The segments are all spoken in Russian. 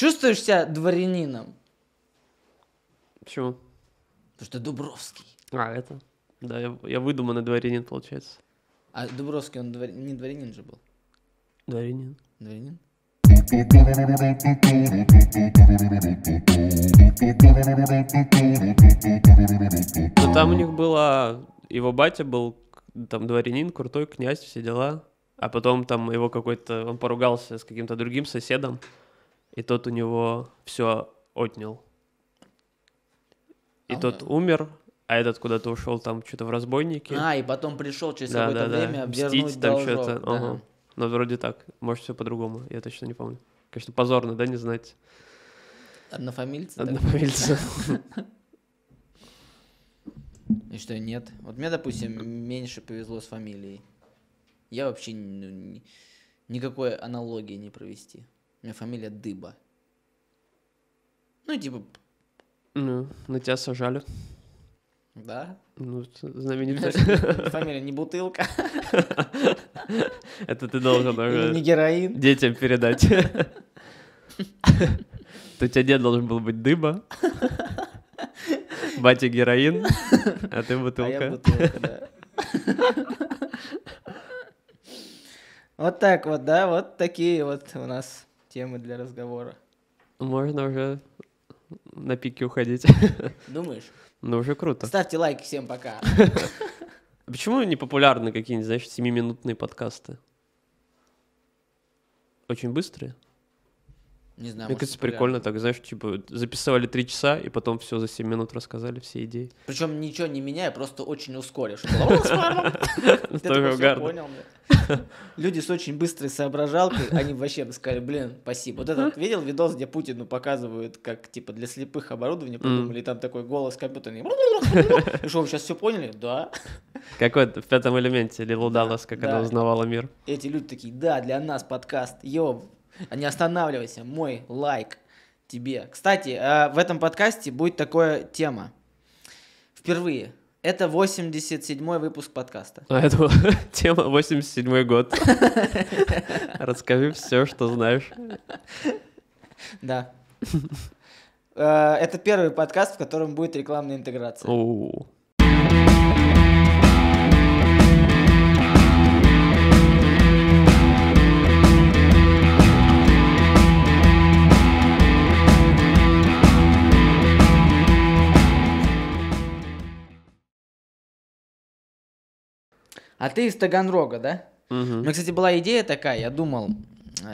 Чувствуешь себя дворянином? Почему? Потому что Дубровский. А, это? Да, я, я выдуманный дворянин, получается. А Дубровский, он двор... не дворянин же был? Дворянин. Дворянин? Ну там у них было... Его батя был там дворянин, крутой князь, все дела. А потом там его какой-то... Он поругался с каким-то другим соседом и тот у него все отнял. И а, тот да. умер, а этот куда-то ушел там что-то в разбойнике. А, и потом пришел через да, какое-то да, время да. Мстить вернуть там должок. Что-то. Да. Ага. Но вроде так. Может, все по-другому, я точно не помню. Конечно, позорно, да, не знать. Однофамильцы? Однофамильцы. И что, нет? Вот мне, допустим, меньше повезло с фамилией. Я вообще никакой аналогии не провести. У меня фамилия Дыба. Ну, типа... Ну, на тебя сажали. Да? Ну, знаменитая. Фамилия не бутылка. Это ты должен... Э, не героин. Детям передать. То у тебя дед должен был быть дыба. Батя героин, а ты а бутылка. Вот так вот, да, вот такие вот у нас темы для разговора. Можно уже на пике уходить. Думаешь? Ну, уже круто. Ставьте лайки, всем пока. Почему не популярны какие-нибудь, знаешь, семиминутные подкасты? Очень быстрые? Не знаю. Мне кажется, прикольно так, знаешь, типа записывали три часа и потом все за 7 минут рассказали, все идеи. Причем ничего не меняя, просто очень ускоришь. Ты такой, понял, Люди с очень быстрой соображалкой, они вообще бы сказали, блин, спасибо. Вот этот, видел видос, где Путину показывают, как, типа, для слепых оборудование придумали, там такой голос компьютерный. И что, вы сейчас все поняли? Да. Какой в пятом элементе Лилу Даллас, как она узнавала мир. Эти люди такие, да, для нас подкаст, ёб, не останавливайся, мой лайк тебе. Кстати, а, в этом подкасте будет такая тема. Впервые это 87-й выпуск подкаста. А это тема 87-й год. Расскажи все, что знаешь. Да. Э, это первый подкаст, в котором будет рекламная интеграция. А ты из Таганрога, да? Угу. У меня, кстати, была идея такая, я думал,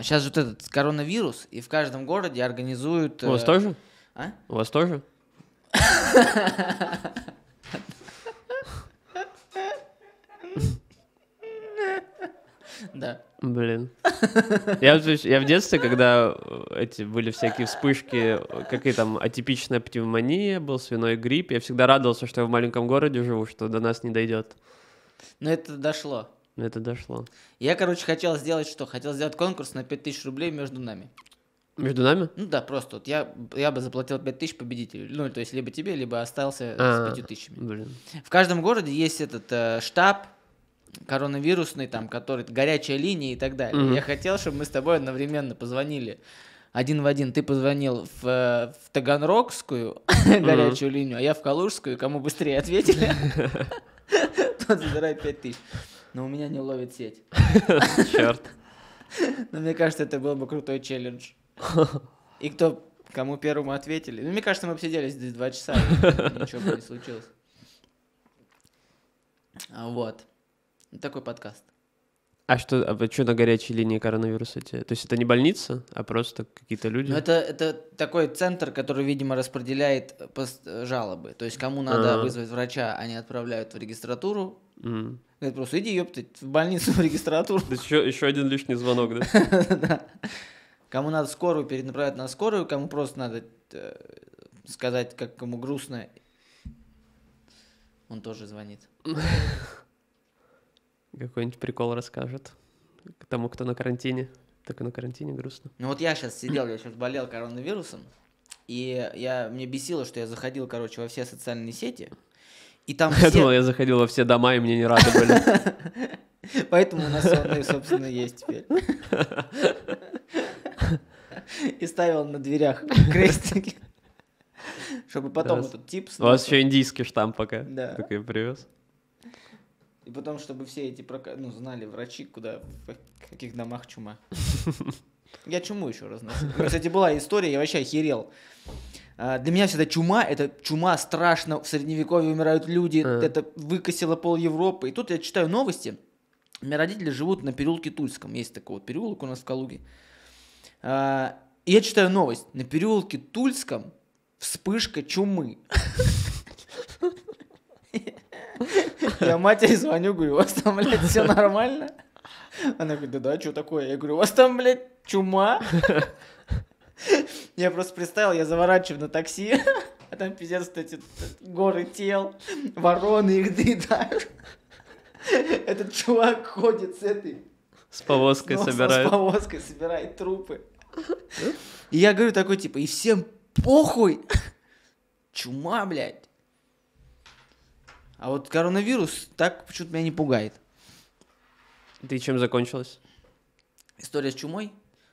сейчас же вот этот коронавирус, и в каждом городе организуют... У вас э... тоже? А? У вас тоже? Да. Блин. Я, я в детстве, когда э, эти были всякие вспышки, какие там атипичная пневмония, был свиной грипп, я всегда радовался, что я в маленьком городе живу, что до нас не дойдет. Но это дошло. Это дошло. Я, короче, хотел сделать что? Хотел сделать конкурс на 5000 рублей между нами. Между нами? Ну да, просто вот я, я бы заплатил 5 тысяч победителю. Ну, то есть либо тебе, либо остался А-а-а, с 5 а, тысячами. Блин. В каждом городе есть этот э, штаб коронавирусный, там, который горячая линия и так далее. Угу. Я хотел, чтобы мы с тобой одновременно позвонили. Один в один ты позвонил в, э, в Таганрогскую горячую линию, а я в Калужскую, кому быстрее ответили. там забирай 5 тысяч. Но у меня не ловит сеть. Черт. Но мне кажется, это был бы крутой челлендж. И кто, кому первому ответили. Ну, мне кажется, мы обсиделись здесь два часа, ничего бы не случилось. А вот. Ну, такой подкаст. А что, а вы что на горячей линии коронавируса? Те? То есть это не больница, а просто какие-то люди? Ну, это, это такой центр, который, видимо, распределяет жалобы. То есть кому надо А-а-а. вызвать врача, они отправляют в регистратуру. Mm. Это просто иди, ёптать, в больницу, в регистратуру. То еще, еще один лишний звонок, да? Кому надо скорую перенаправлять на скорую, кому просто надо э, сказать, как кому грустно. Он тоже звонит. какой-нибудь прикол расскажет к тому, кто на карантине. Так и на карантине грустно. Ну вот я сейчас сидел, я сейчас болел коронавирусом, и я, мне бесило, что я заходил, короче, во все социальные сети, и там все... Я думал, я заходил во все дома, и мне не рады были. Поэтому у нас он, собственно, есть теперь. И ставил на дверях крестики. Чтобы потом этот тип... У вас еще индийский штамп пока. Да. Такой привез. И потом, чтобы все эти прока... ну, знали врачи, куда, в каких домах чума. Я чуму еще раз Кстати, была история, я вообще охерел. А, для меня всегда чума, это чума страшно, в средневековье умирают люди, э. это выкосило пол Европы. И тут я читаю новости, у меня родители живут на переулке Тульском, есть такой вот переулок у нас в Калуге. И а, я читаю новость, на переулке Тульском вспышка чумы. Я матери звоню, говорю, у вас там, блядь, все нормально? Она говорит, да-да, что такое? Я говорю, у вас там, блядь, чума? Я просто представил, я заворачиваю на такси, а там пиздец, кстати, горы тел, вороны их доедают. Этот чувак ходит с этой... С повозкой ну, собирает. С повозкой собирает трупы. И я говорю такой, типа, и всем похуй. Чума, блядь. А вот коронавирус так почему-то меня не пугает. Ты чем закончилась? История с чумой.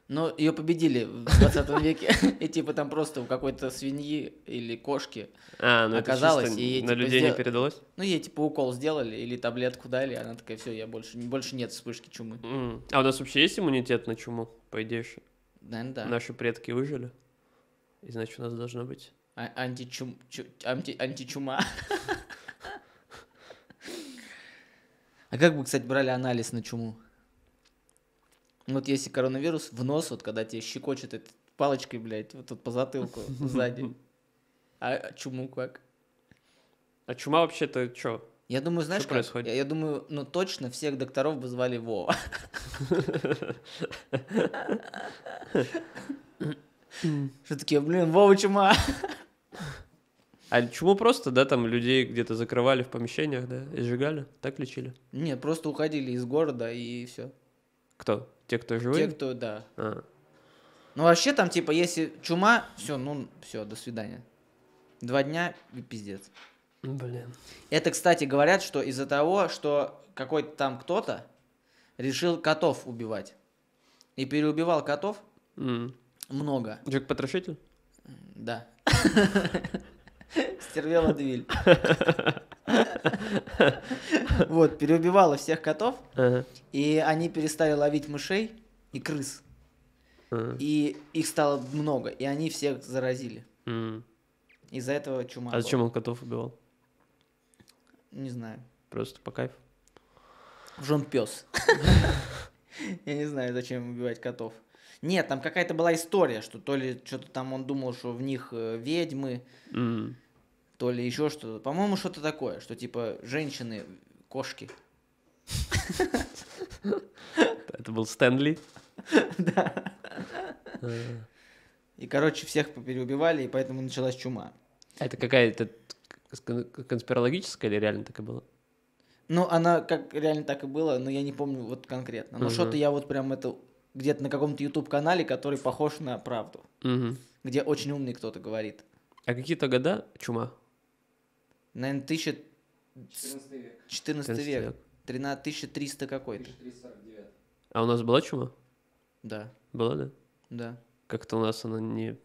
Но ее победили в 20 веке. И типа там просто у какой-то свиньи или кошки а, ну оказалось. Это и ей, на типа, людей сдел... не передалось? Ну, ей типа укол сделали или таблетку дали, она такая, все, я больше, больше нет вспышки чумы. Mm. А у нас вообще есть иммунитет на чуму, по идее еще? Наверное, да. Наши предки выжили, и значит у нас должно быть. А- античум... Чу... Анти... Античума. А как бы, кстати, брали анализ на чуму? Вот если коронавирус в нос, вот когда тебе щекочет этой палочкой, блядь, вот тут по затылку сзади. А чуму как? А чума вообще-то что? Я думаю, знаешь, что происходит? Я, я думаю, ну точно всех докторов бы звали Вова. Что такие, блин, Вова чума. А чему просто, да, там людей где-то закрывали в помещениях, да, и сжигали, так лечили? Нет, просто уходили из города и все. Кто? Те, кто живые? Те, кто, да. А. Ну вообще там, типа, если чума, все, ну, все, до свидания. Два дня и пиздец. Блин. Это, кстати, говорят, что из-за того, что какой-то там кто-то решил котов убивать. И переубивал котов mm. много. Джек-потрошитель? Да. Стервела Двиль. Вот, переубивала всех котов, и они перестали ловить мышей и крыс. И их стало много, и они всех заразили. Из-за этого чума. А зачем он котов убивал? Не знаю. Просто по кайфу. Жон пес. Я не знаю, зачем убивать котов. Нет, там какая-то была история, что то ли что-то там он думал, что в них э, ведьмы. Mm то ли еще что-то. По-моему, что-то такое, что типа женщины кошки. Это был Стэнли? Да. А. И, короче, всех переубивали, и поэтому началась чума. А это какая-то конспирологическая или реально так и было? Ну, она как реально так и было, но я не помню вот конкретно. Но что-то я вот прям это где-то на каком-то YouTube-канале, который похож на правду. Где очень умный кто-то говорит. А какие-то года чума? Наверное, 1000... 14 век. 14 век. 13... 1300 какой-то. 1349. А у нас была чума? Да. Была, да? Да. Как-то у нас она не...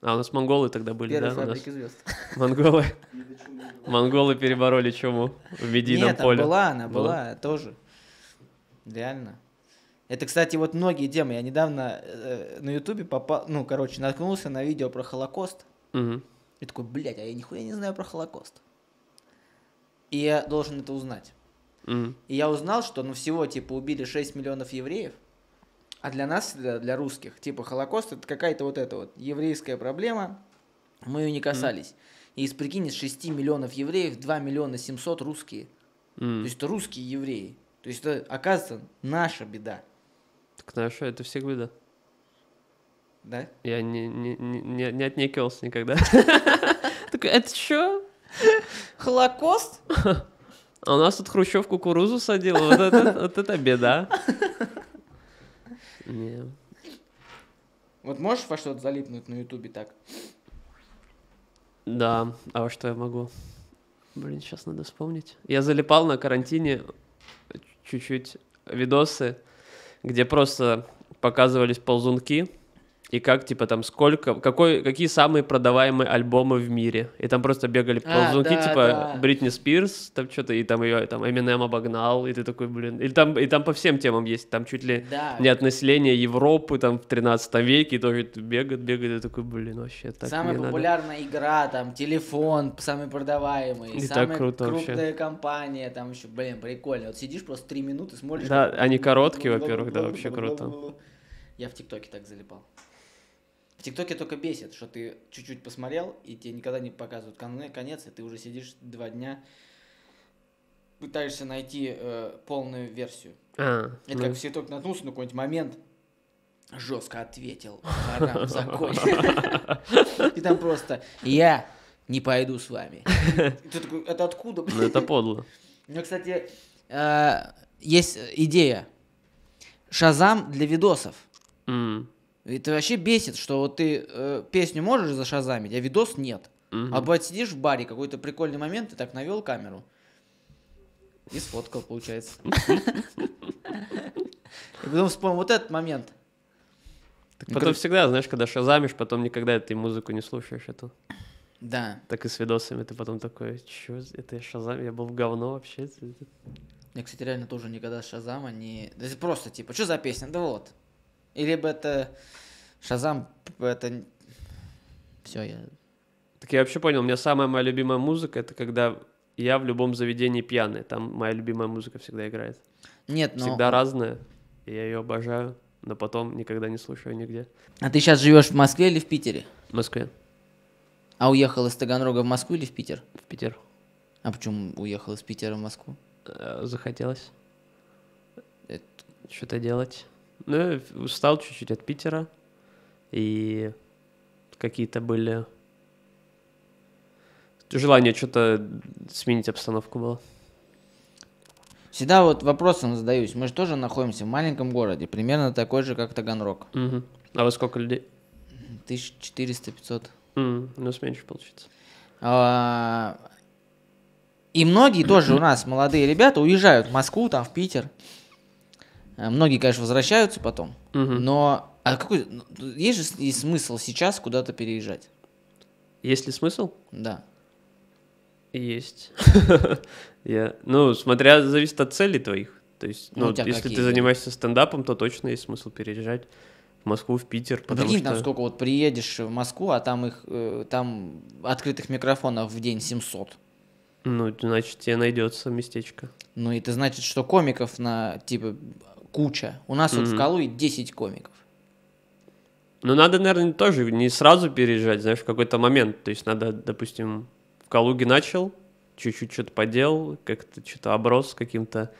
А у нас монголы тогда были, Первые да? фабрики нас... звезд. Монголы. Монголы перебороли чуму в медийном Нет, поле. Нет, была она, была, тоже. Реально. Это, кстати, вот многие темы. Я недавно э, на Ютубе попал, ну, короче, наткнулся на видео про Холокост. И такой, блядь, а я нихуя не знаю про Холокост и я должен это узнать. Mm. И я узнал, что ну всего типа убили 6 миллионов евреев, а для нас, для, для русских, типа Холокост это какая-то вот эта вот еврейская проблема, мы ее не касались. Mm. И из, прикинь, из 6 миллионов евреев 2 миллиона 700 русские. Mm. То есть это русские евреи. То есть это, оказывается, наша беда. Так наша, это все беда. Да? Я не, не, не, не отнекивался никогда. Это что? Холокост? А у нас тут Хрущев кукурузу садил. Вот это, вот это беда. Не. Вот можешь во что-то залипнуть на Ютубе так? Да, а во что я могу? Блин, сейчас надо вспомнить. Я залипал на карантине чуть-чуть видосы, где просто показывались ползунки, и как, типа, там, сколько, какой, какие самые продаваемые альбомы в мире. И там просто бегали а, ползунки, да, типа, да. Бритни Спирс, там что-то, и там ее, там, Эминем обогнал, и ты такой, блин, и там, и там по всем темам есть, там чуть ли да. не от населения Европы, там, в 13 веке, тоже бегают, бегают, и такой, блин, вообще так Самая популярная надо. игра, там, телефон, самый продаваемый, и самая так круто крупная вообще. компания, там еще, блин, прикольно. Вот сидишь просто три минуты, смотришь. Да, они короткие, во-первых, да, вообще круто. Я в ТикТоке так залипал. ТикТоке только бесит, что ты чуть-чуть посмотрел, и тебе никогда не показывают конец, и ты уже сидишь два дня, пытаешься найти э, полную версию. А, Это ну... как все только наткнулся на какой-нибудь момент, жестко ответил, И там просто «Я не пойду с вами». Ты такой, это откуда? Ну, это подло. Ну, кстати, э, есть э, идея. Шазам для видосов. Это вообще бесит, что вот ты э, песню можешь зашазамить, а видос нет. Угу. А бывает сидишь в баре, какой-то прикольный момент, ты так навел камеру и сфоткал, получается. И потом вспомнил вот этот момент. Так ну, потом Кру... всегда, знаешь, когда шазамишь, потом никогда ты музыку не слушаешь эту. Да. Так и с видосами ты потом такой, чё, это я шазам, я был в говно вообще. Я, кстати, реально тоже никогда шазама не... Да просто типа, что за песня? Да вот, или бы это Шазам, это... Все, я... Так я вообще понял, у меня самая моя любимая музыка, это когда я в любом заведении пьяный, там моя любимая музыка всегда играет. Нет, но... Ну всегда разная, и я ее обожаю, но потом никогда не слушаю нигде. А ты сейчас живешь в Москве или в Питере? В Москве. А уехал из Таганрога в Москву или в Питер? В Питер. А почему уехал из Питера в Москву? Э, захотелось. Это... Что-то делать. Ну, устал чуть-чуть от Питера. И какие-то были... Желание что-то сменить обстановку было. Всегда вот вопросом задаюсь. Мы же тоже находимся в маленьком городе, примерно такой же, как Таганрог. Угу. А вы сколько людей? 1400-500. Mm, ну, с меньше получится. А, и многие тоже у нас, молодые ребята, уезжают в Москву, там, в Питер. Э, многие, конечно, возвращаются потом, угу. но а какой ну, есть же и смысл сейчас куда-то переезжать? Есть ли смысл? Да. Есть. Я, ну, смотря зависит от целей твоих. То есть, ну, ну если какие, ты занимаешься стендапом, то точно есть смысл переезжать в Москву, в Питер. Ну, что... там сколько вот приедешь в Москву, а там их э, там открытых микрофонов в день 700. Ну, значит, тебе найдется местечко. Ну, и это значит, что комиков на типа куча. У нас mm-hmm. вот в Калуе 10 комиков. Ну, надо, наверное, тоже не сразу переезжать, знаешь, в какой-то момент. То есть надо, допустим, в Калуге начал, чуть-чуть что-то поделал, как-то что-то оброс каким-то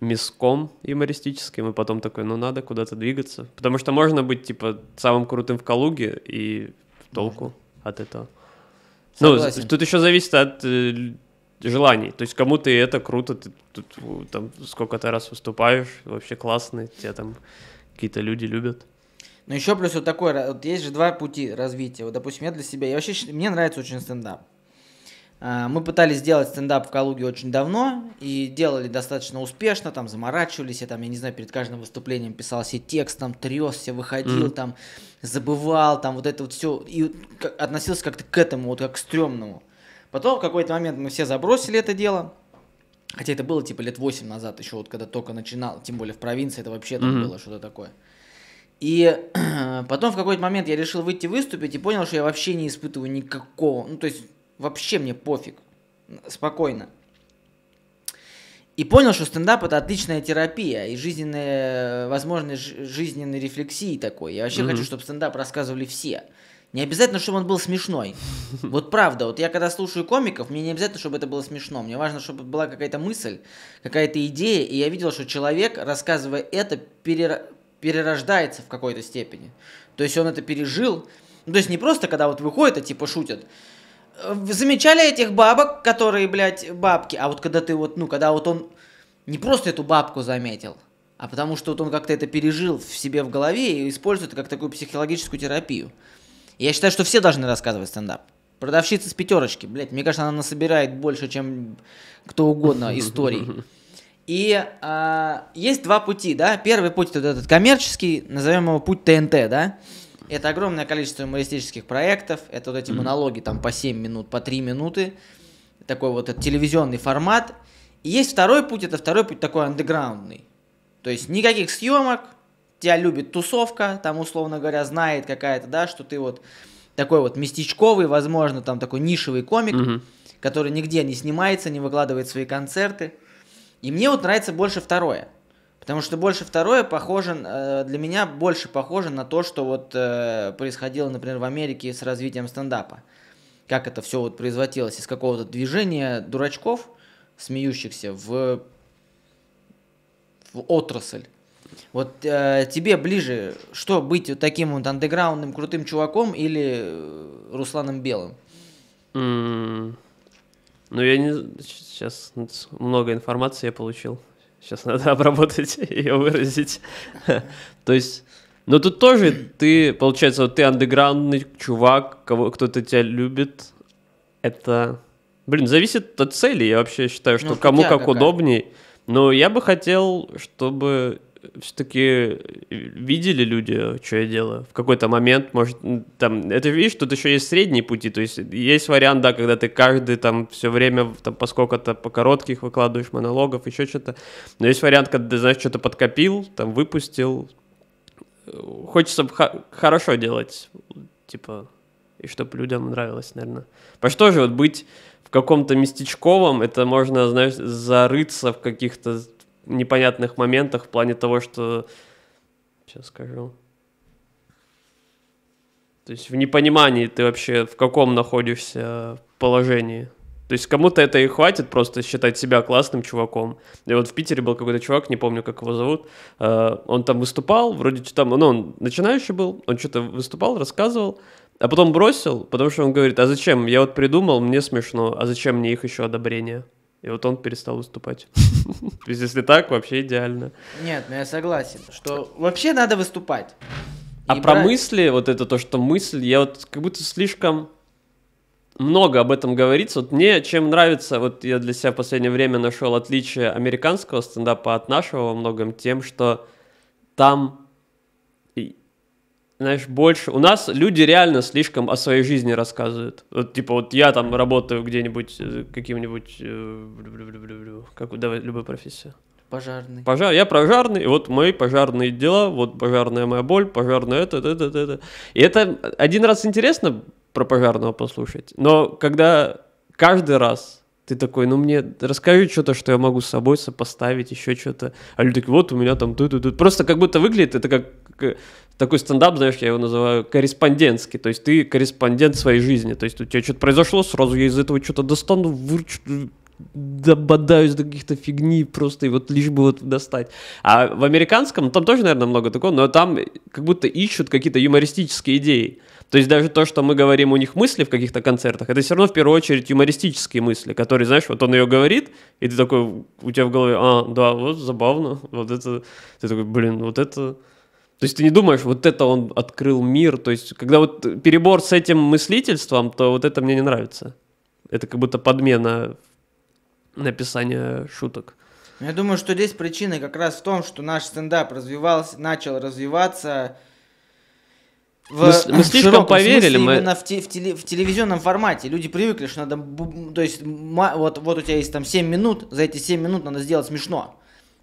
миском юмористическим, и потом такой, ну, надо куда-то двигаться. Потому что можно быть, типа, самым крутым в Калуге и в толку можно. от этого. Ну, Согласен. Ну, тут еще зависит от э, желаний. То есть кому-то это круто, ты тут там сколько-то раз выступаешь, вообще классно, тебя там какие-то люди любят. Ну еще плюс вот такой, вот есть же два пути развития. Вот, допустим, я для себя, я вообще, мне нравится очень стендап. А, мы пытались сделать стендап в Калуге очень давно и делали достаточно успешно, там заморачивались, я там, я не знаю, перед каждым выступлением писал себе текст, там трясся, выходил, mm. там забывал, там вот это вот все, и относился как-то к этому, вот как к стрёмному. Потом в какой-то момент мы все забросили это дело. Хотя это было типа лет 8 назад, еще вот когда только начинал, тем более в провинции это вообще там mm-hmm. было что-то такое. И потом в какой-то момент я решил выйти выступить и понял, что я вообще не испытываю никакого, ну то есть вообще мне пофиг, спокойно. И понял, что стендап это отличная терапия и жизненная возможно, жизненной рефлексии такой. Я вообще mm-hmm. хочу, чтобы стендап рассказывали все. Не обязательно, чтобы он был смешной. Вот правда, вот я когда слушаю комиков, мне не обязательно, чтобы это было смешно. Мне важно, чтобы была какая-то мысль, какая-то идея. И я видел, что человек, рассказывая это, перер... перерождается в какой-то степени. То есть он это пережил. Ну, то есть не просто, когда вот выходит, а типа шутят. Замечали этих бабок, которые, блядь, бабки. А вот когда ты вот, ну, когда вот он не просто эту бабку заметил, а потому что вот он как-то это пережил в себе в голове и использует как такую психологическую терапию. Я считаю, что все должны рассказывать стендап. Продавщица с пятерочки, блядь, мне кажется, она насобирает больше, чем кто угодно историй. И э, есть два пути, да. Первый путь это этот коммерческий, назовем его путь ТНТ, да. Это огромное количество юмористических проектов, это вот эти mm-hmm. монологи там по 7 минут, по 3 минуты, такой вот этот телевизионный формат. И есть второй путь, это второй путь такой андеграундный. То есть никаких съемок, тебя любит тусовка, там, условно говоря, знает какая-то, да, что ты вот такой вот местечковый, возможно, там такой нишевый комик, угу. который нигде не снимается, не выкладывает свои концерты. И мне вот нравится больше второе. Потому что больше второе похоже, э, для меня больше похоже на то, что вот э, происходило, например, в Америке с развитием стендапа. Как это все вот производилось из какого-то движения дурачков, смеющихся в, в отрасль вот э, тебе ближе, что быть вот таким вот андеграундным крутым чуваком или э, Русланом Белым? Mm. Ну, я не... Сейчас много информации я получил. Сейчас надо обработать ее выразить. То есть... Но ну, тут тоже ты, получается, вот ты андеграундный чувак, кого кто-то тебя любит. Это, блин, зависит от цели. Я вообще считаю, что ну, кому как какая. удобнее. Но я бы хотел, чтобы все-таки э, видели люди, что я делаю. В какой-то момент, может, там, это видишь, тут еще есть средние пути, то есть есть вариант, да, когда ты каждый там все время, там, поскольку-то по коротких выкладываешь монологов, еще что-то, но есть вариант, когда ты, знаешь, что-то подкопил, там, выпустил, хочется хорошо делать, типа, и чтобы людям нравилось, наверное. По что же вот быть в каком-то местечковом, это можно, знаешь, зарыться в каких-то непонятных моментах в плане того, что... Сейчас скажу. То есть в непонимании ты вообще в каком находишься положении. То есть кому-то это и хватит просто считать себя классным чуваком. И вот в Питере был какой-то чувак, не помню, как его зовут. Э, он там выступал, вроде там, ну, он начинающий был, он что-то выступал, рассказывал, а потом бросил, потому что он говорит, а зачем? Я вот придумал, мне смешно, а зачем мне их еще одобрение? И вот он перестал выступать. То есть, если так, вообще идеально. Нет, ну я согласен, что вообще надо выступать. А про мысли, вот это то, что мысль, я вот как будто слишком много об этом говорится. Вот мне чем нравится, вот я для себя в последнее время нашел отличие американского стендапа от нашего во многом тем, что там знаешь, больше. У нас люди реально слишком о своей жизни рассказывают. Вот, типа, вот я там работаю где-нибудь э, каким-нибудь... Э, как, давай, любую профессию Пожарный. Пожар, я пожарный, и вот мои пожарные дела, вот пожарная моя боль, пожарная это, это, это, это. И это один раз интересно про пожарного послушать, но когда каждый раз ты такой, ну мне расскажи что-то, что я могу с собой сопоставить, еще что-то. А люди такие, вот у меня там тут, тут, тут. Просто как будто выглядит это как такой стендап, знаешь, я его называю корреспондентский. То есть ты корреспондент своей жизни. То есть у тебя что-то произошло, сразу я из этого что-то достану, выручу, дободаюсь до каких-то фигни просто, и вот лишь бы вот достать. А в американском, там тоже, наверное, много такого, но там как будто ищут какие-то юмористические идеи. То есть даже то, что мы говорим у них мысли в каких-то концертах, это все равно в первую очередь юмористические мысли, которые, знаешь, вот он ее говорит, и ты такой, у тебя в голове, а, да, вот забавно, вот это, ты такой, блин, вот это... То есть ты не думаешь, вот это он открыл мир, то есть когда вот перебор с этим мыслительством, то вот это мне не нравится. Это как будто подмена написания шуток. Я думаю, что здесь причина как раз в том, что наш стендап развивался, начал развиваться в, мы, слишком поверили, мы именно в, те, в, теле, в телевизионном формате люди привыкли, что надо, то есть вот вот у тебя есть там 7 минут, за эти 7 минут надо сделать смешно.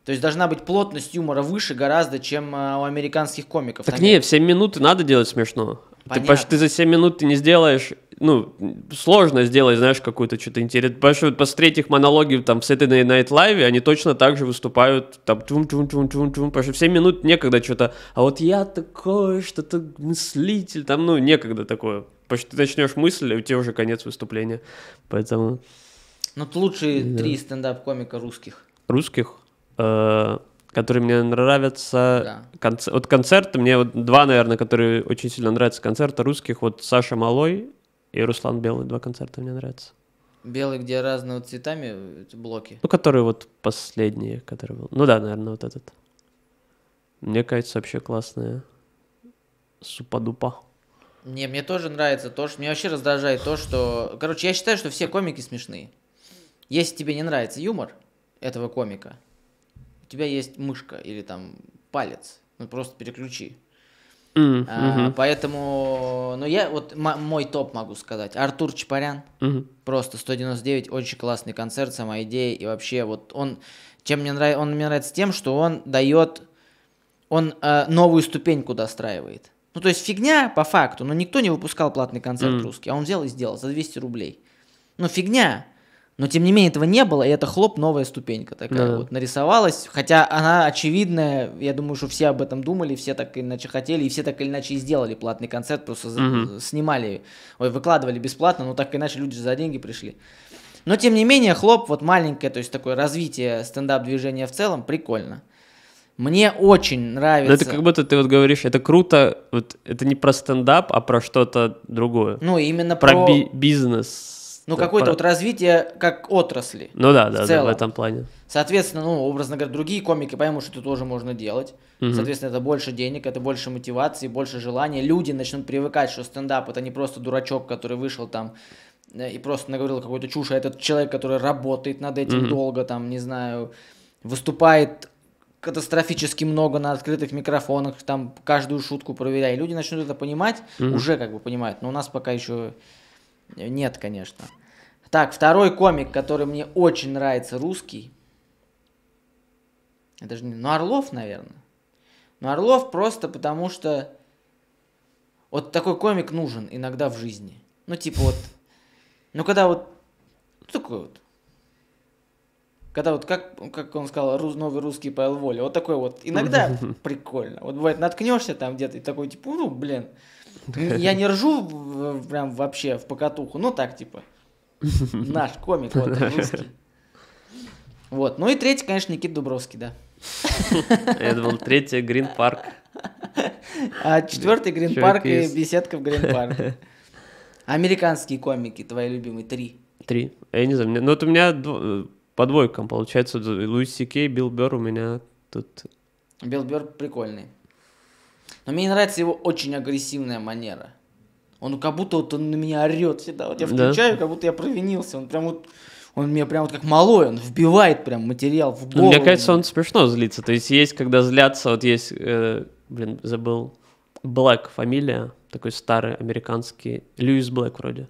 То есть должна быть плотность юмора выше гораздо, чем э, у американских комиков. Так там не, в 7 минут надо делать смешно. Понятно. Ты, ты за 7 минут ты не сделаешь ну, сложно сделать, знаешь, какую-то что-то интересное. Потому что посмотреть их монологи там с этой Night Live, они точно так же выступают там чум чум чум чум чум потому что все минуты некогда что-то, а вот я такой, что-то мыслитель, там, ну, некогда такое. Потому что ты начнешь мысль, и у тебя уже конец выступления, поэтому... Ну, лучшие да. три стендап-комика русских. Русских? Э, которые мне нравятся. Да. Конц... Вот концерты, мне вот два, наверное, которые очень сильно нравятся концерта русских. Вот Саша Малой и Руслан Белый, два концерта мне нравятся. Белый, где разными цветами блоки? Ну, которые вот последние, которые был. Ну да, наверное, вот этот. Мне кажется, вообще классная супа-дупа. Не, мне тоже нравится то, что... Меня вообще раздражает то, что... Короче, я считаю, что все комики смешные. Если тебе не нравится юмор этого комика, у тебя есть мышка или там палец. Ну, просто переключи. Mm, а, Поэтому, ну я вот мой топ могу сказать. Артур Чапарян, угу. просто 199, очень классный концерт, сама идея и вообще вот он, чем мне нравится, он мне нравится тем, что он дает, он э, новую ступеньку достраивает. Ну то есть фигня по факту, но никто не выпускал платный концерт mm. русский, а он взял и сделал за 200 рублей. Ну фигня, но тем не менее этого не было, и это хлоп новая ступенька такая да. вот нарисовалась. Хотя она очевидная, я думаю, что все об этом думали, все так или иначе хотели, и все так или иначе и сделали платный концерт, просто угу. снимали, ой, выкладывали бесплатно, но так или иначе люди за деньги пришли. Но тем не менее хлоп вот маленькое, то есть такое развитие стендап движения в целом прикольно. Мне очень нравится. Но это как будто ты вот говоришь, это круто, вот это не про стендап, а про что-то другое. Ну именно про, про би- бизнес ну, какое-то вот развитие как отрасли. Ну да, да, в целом. да, в этом плане. Соответственно, ну, образно говоря, другие комики поймут, что это тоже можно делать. Угу. Соответственно, это больше денег, это больше мотивации, больше желания. Люди начнут привыкать, что стендап это не просто дурачок, который вышел там э, и просто наговорил какую-то чушь, а этот человек, который работает над этим угу. долго, там, не знаю, выступает катастрофически много на открытых микрофонах, там каждую шутку проверяй. Люди начнут это понимать, угу. уже как бы понимают, но у нас пока еще нет, конечно. Так, второй комик, который мне очень нравится, русский. Это же не... Ну, Орлов, наверное. Ну, Орлов просто потому что... Вот такой комик нужен иногда в жизни. Ну, типа вот... Ну, когда вот... Ну, такой вот. Когда вот, как, как он сказал, рус, новый русский Павел Воля, вот такой вот, иногда прикольно. Вот бывает, наткнешься там где-то и такой, типа, ну, блин, я не ржу прям вообще в покатуху, ну так типа. Наш комик, вот, русский. Вот, ну и третий, конечно, Никит Дубровский, да. Я думал, третий Грин Парк. А четвертый Грин Парк и беседка в Грин Парк. Американские комики, твои любимые, три. Три. Я не знаю, ну это у меня э, по двойкам, получается, Луис Кей, Билл Берр у меня тут... Билл Берр прикольный. Но мне нравится его очень агрессивная манера. Он как будто вот он на меня орет всегда. Вот я включаю, да? как будто я провинился. Он прям вот он меня прям вот как малой, он вбивает прям материал в голову. Ну, мне кажется, он смешно злится. То есть есть, когда злятся, вот есть, э, блин, забыл, Блэк фамилия, такой старый американский, Льюис Блэк вроде.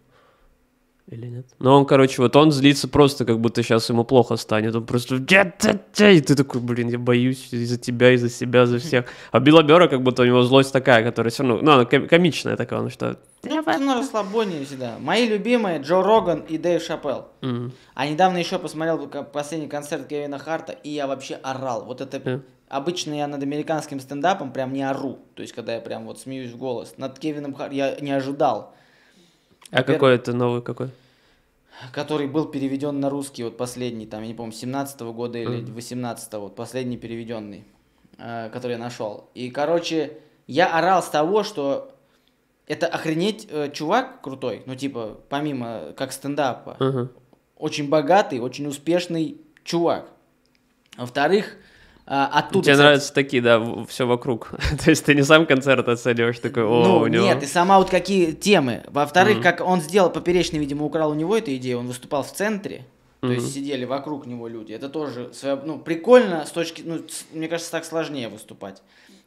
Или нет? Но он, короче, вот он злится просто, как будто сейчас ему плохо станет. Он просто... И ты такой, блин, я боюсь из-за тебя, из-за себя, за всех. А Белобера, как будто у него злость такая, которая все равно... Ну, она комичная такая, он что... Ну, ну, расслабонее всегда. Мои любимые Джо Роган и Дэйв Шапелл. Mm. А недавно еще посмотрел последний концерт Кевина Харта, и я вообще орал. Вот это... Yeah. Э. Обычно я над американским стендапом прям не ору. То есть, когда я прям вот смеюсь в голос. Над Кевином Хартом я не ожидал. А Первый, какой это новый какой? Который был переведен на русский, вот последний, там, я не помню, 17 -го года или mm. 18 -го, вот последний переведенный, э, который я нашел. И, короче, я орал с того, что это охренеть э, чувак крутой, ну, типа, помимо как стендапа, uh -huh. очень богатый, очень успешный чувак. Во-вторых, а, оттуда, Тебе кстати... нравятся такие, да, все вокруг. То есть ты не сам концерт оцениваешь, такой, о, ну, у него... Нет, и сама вот какие темы. Во-вторых, mm-hmm. как он сделал, Поперечный, видимо, украл у него эту идею, он выступал в центре, то mm-hmm. есть сидели вокруг него люди. Это тоже, свое, ну, прикольно с точки, ну, с, мне кажется, так сложнее выступать.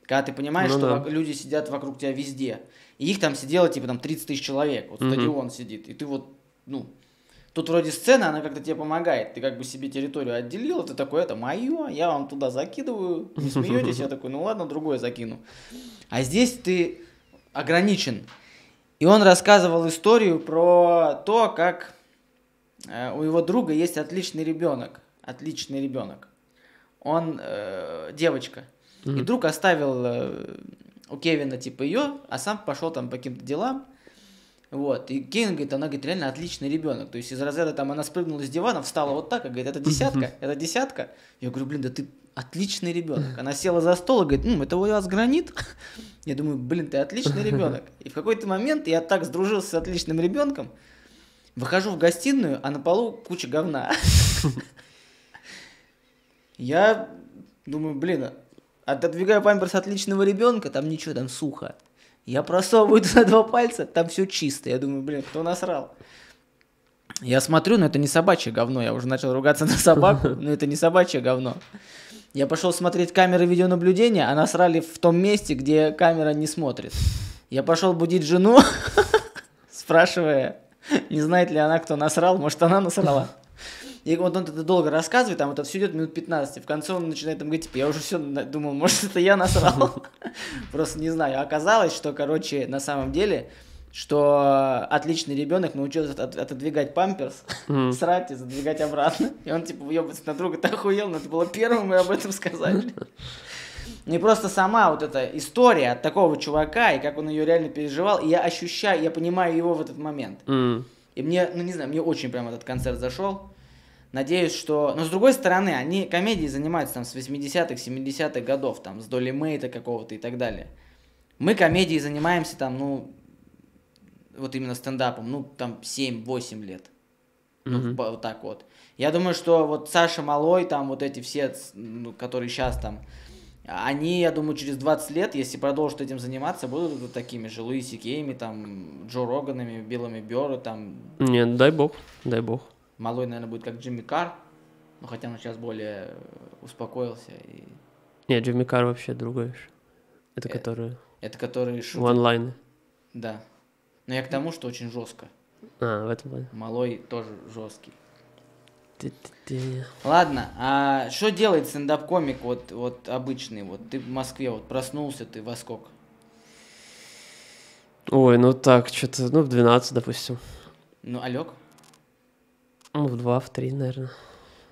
Когда ты понимаешь, ну, что да. люди сидят вокруг тебя везде. И их там сидело, типа, там 30 тысяч человек. Вот mm-hmm. стадион сидит. И ты вот, ну, Тут вроде сцена, она как-то тебе помогает. Ты как бы себе территорию отделил, ты такой, это мое, я вам туда закидываю. Не смеетесь, я такой, ну ладно, другое закину. А здесь ты ограничен. И он рассказывал историю про то, как э, у его друга есть отличный ребенок. Отличный ребенок. Он э, девочка. Mm-hmm. И друг оставил э, у Кевина типа ее, а сам пошел там по каким-то делам. Вот. И Кейн говорит, она говорит, реально отличный ребенок. То есть из разряда там она спрыгнула с дивана, встала вот так и говорит, это десятка, это десятка. Я говорю, блин, да ты отличный ребенок. Она села за стол и говорит, ну, это у вас гранит. Я думаю, блин, ты отличный ребенок. И в какой-то момент я так сдружился с отличным ребенком, выхожу в гостиную, а на полу куча говна. Я думаю, блин, отодвигаю памперс отличного ребенка, там ничего, там сухо. Я просовываю туда два пальца, там все чисто. Я думаю, блин, кто насрал? Я смотрю, но это не собачье говно. Я уже начал ругаться на собаку, но это не собачье говно. Я пошел смотреть камеры видеонаблюдения, а насрали в том месте, где камера не смотрит. Я пошел будить жену, спрашивая, не знает ли она, кто насрал, может, она насрала. И вот он это долго рассказывает, там это все идет минут 15. В конце он начинает там говорить, типа, я уже все думал, может, это я насрал. Просто не знаю. А оказалось, что, короче, на самом деле, что отличный ребенок научился от, отодвигать памперс, срать и задвигать обратно. И он типа въебывается на друга, ты охуел, это было первым и об этом сказать. Не просто сама вот эта история от такого чувака, и как он ее реально переживал, и я ощущаю, я понимаю его в этот момент. Mm. И мне, ну не знаю, мне очень прям этот концерт зашел. Надеюсь, что... Но с другой стороны, они комедией занимаются там с 80-х, 70-х годов, там, с Долли Мейта какого-то и так далее. Мы комедией занимаемся там, ну, вот именно стендапом, ну, там, 7-8 лет. Mm-hmm. вот так вот. Я думаю, что вот Саша Малой, там, вот эти все, ну, которые сейчас там, они, я думаю, через 20 лет, если продолжат этим заниматься, будут вот такими же Луиси Кейми, там, Джо Роганами, Биллами Бёрро, там. Нет, дай бог, дай бог. Малой, наверное, будет как Джимми Кар, но хотя он сейчас более э, успокоился. И... Нет, Джимми Кар вообще другой. Это э, который... Это который шутит. Онлайн. Да. Но я к тому, что очень жестко. А, в этом плане. Малой тоже жесткий. Ладно, а что делает стендап-комик вот, вот обычный? Вот ты в Москве вот проснулся, ты во сколько? Ой, ну так, что-то, ну, в 12, допустим. Ну, а ну, в два, в три, наверное.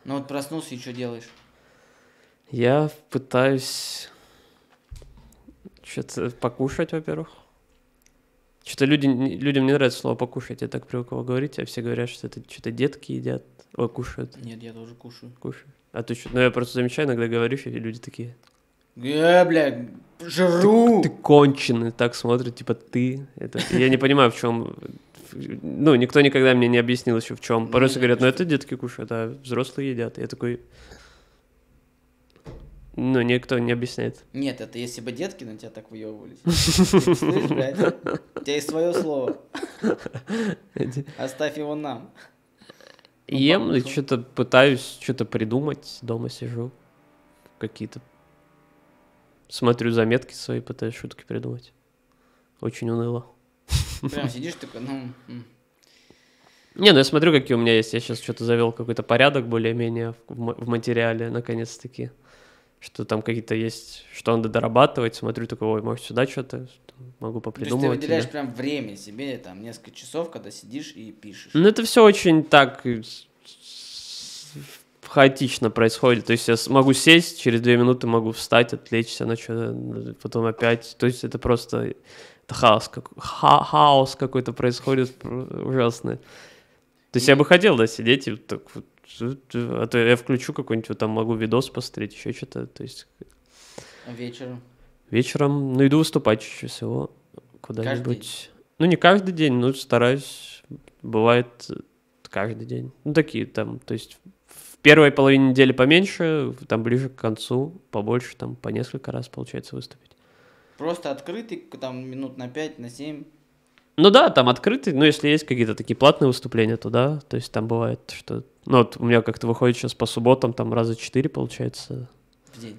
Ну вот проснулся и что делаешь? Я пытаюсь что-то покушать, во-первых. Что-то люди, людям не нравится слово покушать. Я так привык его говорить, а все говорят, что это что-то детки едят. Ой, кушают. Нет, я тоже кушаю. Кушаю. А ты что? Ну, я просто замечаю, иногда говорю, и люди такие... Э, бля, жру! Ты, ты конченый, так смотрят, типа ты. Это... Я не понимаю, в чем ну, никто никогда мне не объяснил еще в чем. Порой ну, говорят, ну это детки кушают, а взрослые едят. Я такой, ну, никто не объясняет. Нет, это если бы детки на тебя так выебывались. Слышь, блядь, у тебя есть свое слово. Оставь его нам. Ну, ем, и что-то пытаюсь что-то придумать, дома сижу. Какие-то... Смотрю заметки свои, пытаюсь шутки придумать. Очень уныло. Прям сидишь такой, ну... Не, ну я смотрю, какие у меня есть. Я сейчас что-то завел какой-то порядок более-менее в материале, наконец-таки. Что там какие-то есть, что надо дорабатывать. Смотрю, такой, ой, может, сюда что-то могу попридумывать. То есть ты выделяешь или... прям время себе, там, несколько часов, когда сидишь и пишешь. Ну, это все очень так э, хаотично происходит. То есть я могу сесть, через две минуты могу встать, отвлечься на что-то, потом опять. То есть это просто это хаос, как, ха хаос какой-то происходит ужасный. То есть я бы хотел, да, сидеть и так вот, а то я включу какой-нибудь, вот, там могу видос посмотреть, еще что-то, то есть... А вечером? Вечером, ну, иду выступать чаще всего куда-нибудь. Ну, не каждый день, но стараюсь, бывает э, каждый день. Ну, такие там, то есть первой половине недели поменьше, там ближе к концу побольше, там по несколько раз получается выступить. Просто открытый, там минут на 5, на 7. Ну да, там открытый, но если есть какие-то такие платные выступления, то да, то есть там бывает, что... Ну вот у меня как-то выходит сейчас по субботам, там раза 4 получается. В день.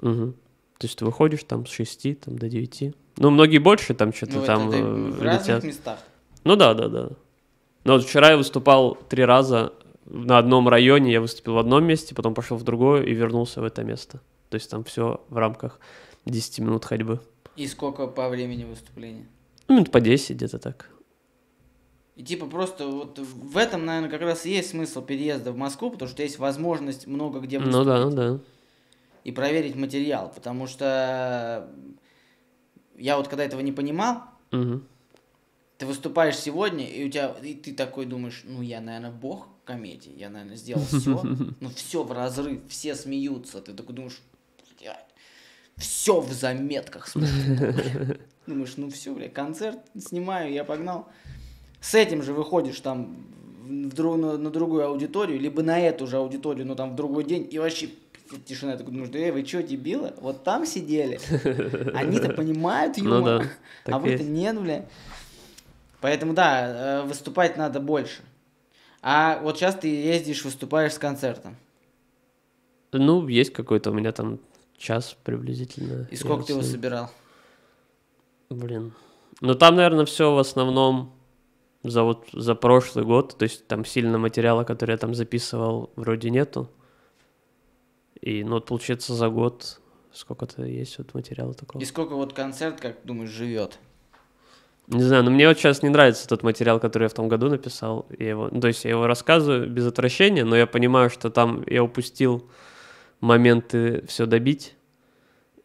Угу. То есть ты выходишь там с 6 там, до 9. Ну, многие больше там что-то ну, там... Это, это в летят. разных местах. Ну да, да, да. Ну вот вчера я выступал три раза на одном районе я выступил в одном месте, потом пошел в другое и вернулся в это место. То есть там все в рамках 10 минут ходьбы. И сколько по времени выступления? Ну, минут по 10 где-то так. И типа просто вот в этом, наверное, как раз и есть смысл переезда в Москву, потому что есть возможность много где ну выступить. Ну да, ну да. И проверить материал, потому что я вот когда этого не понимал, угу. ты выступаешь сегодня, и у тебя и ты такой думаешь, ну я, наверное, бог, комедии. Я, наверное, сделал все, но ну, все в разрыв, все смеются. Ты такой думаешь, все в заметках смотрит. Думаешь, ну все, бля, концерт снимаю, я погнал. С этим же выходишь там в друг, на, на другую аудиторию, либо на эту же аудиторию, но там в другой день, и вообще тишина. Ты думаешь, эй, вы что, дебилы? Вот там сидели. Они-то понимают ну юмор, ну да, а вы-то нет, бля. Поэтому, да, э, выступать надо больше. А вот сейчас ты ездишь, выступаешь с концертом. Ну, есть какой-то у меня там час приблизительно. И сколько ты его собирал? Блин. Ну, там, наверное, все в основном за вот за прошлый год. То есть там сильно материала, который я там записывал, вроде нету. И, ну, вот, получается, за год сколько-то есть вот материала такого. И сколько вот концерт, как думаешь, живет? Не знаю, но мне вот сейчас не нравится тот материал, который я в том году написал. Я его, то есть я его рассказываю без отвращения, но я понимаю, что там я упустил моменты все добить.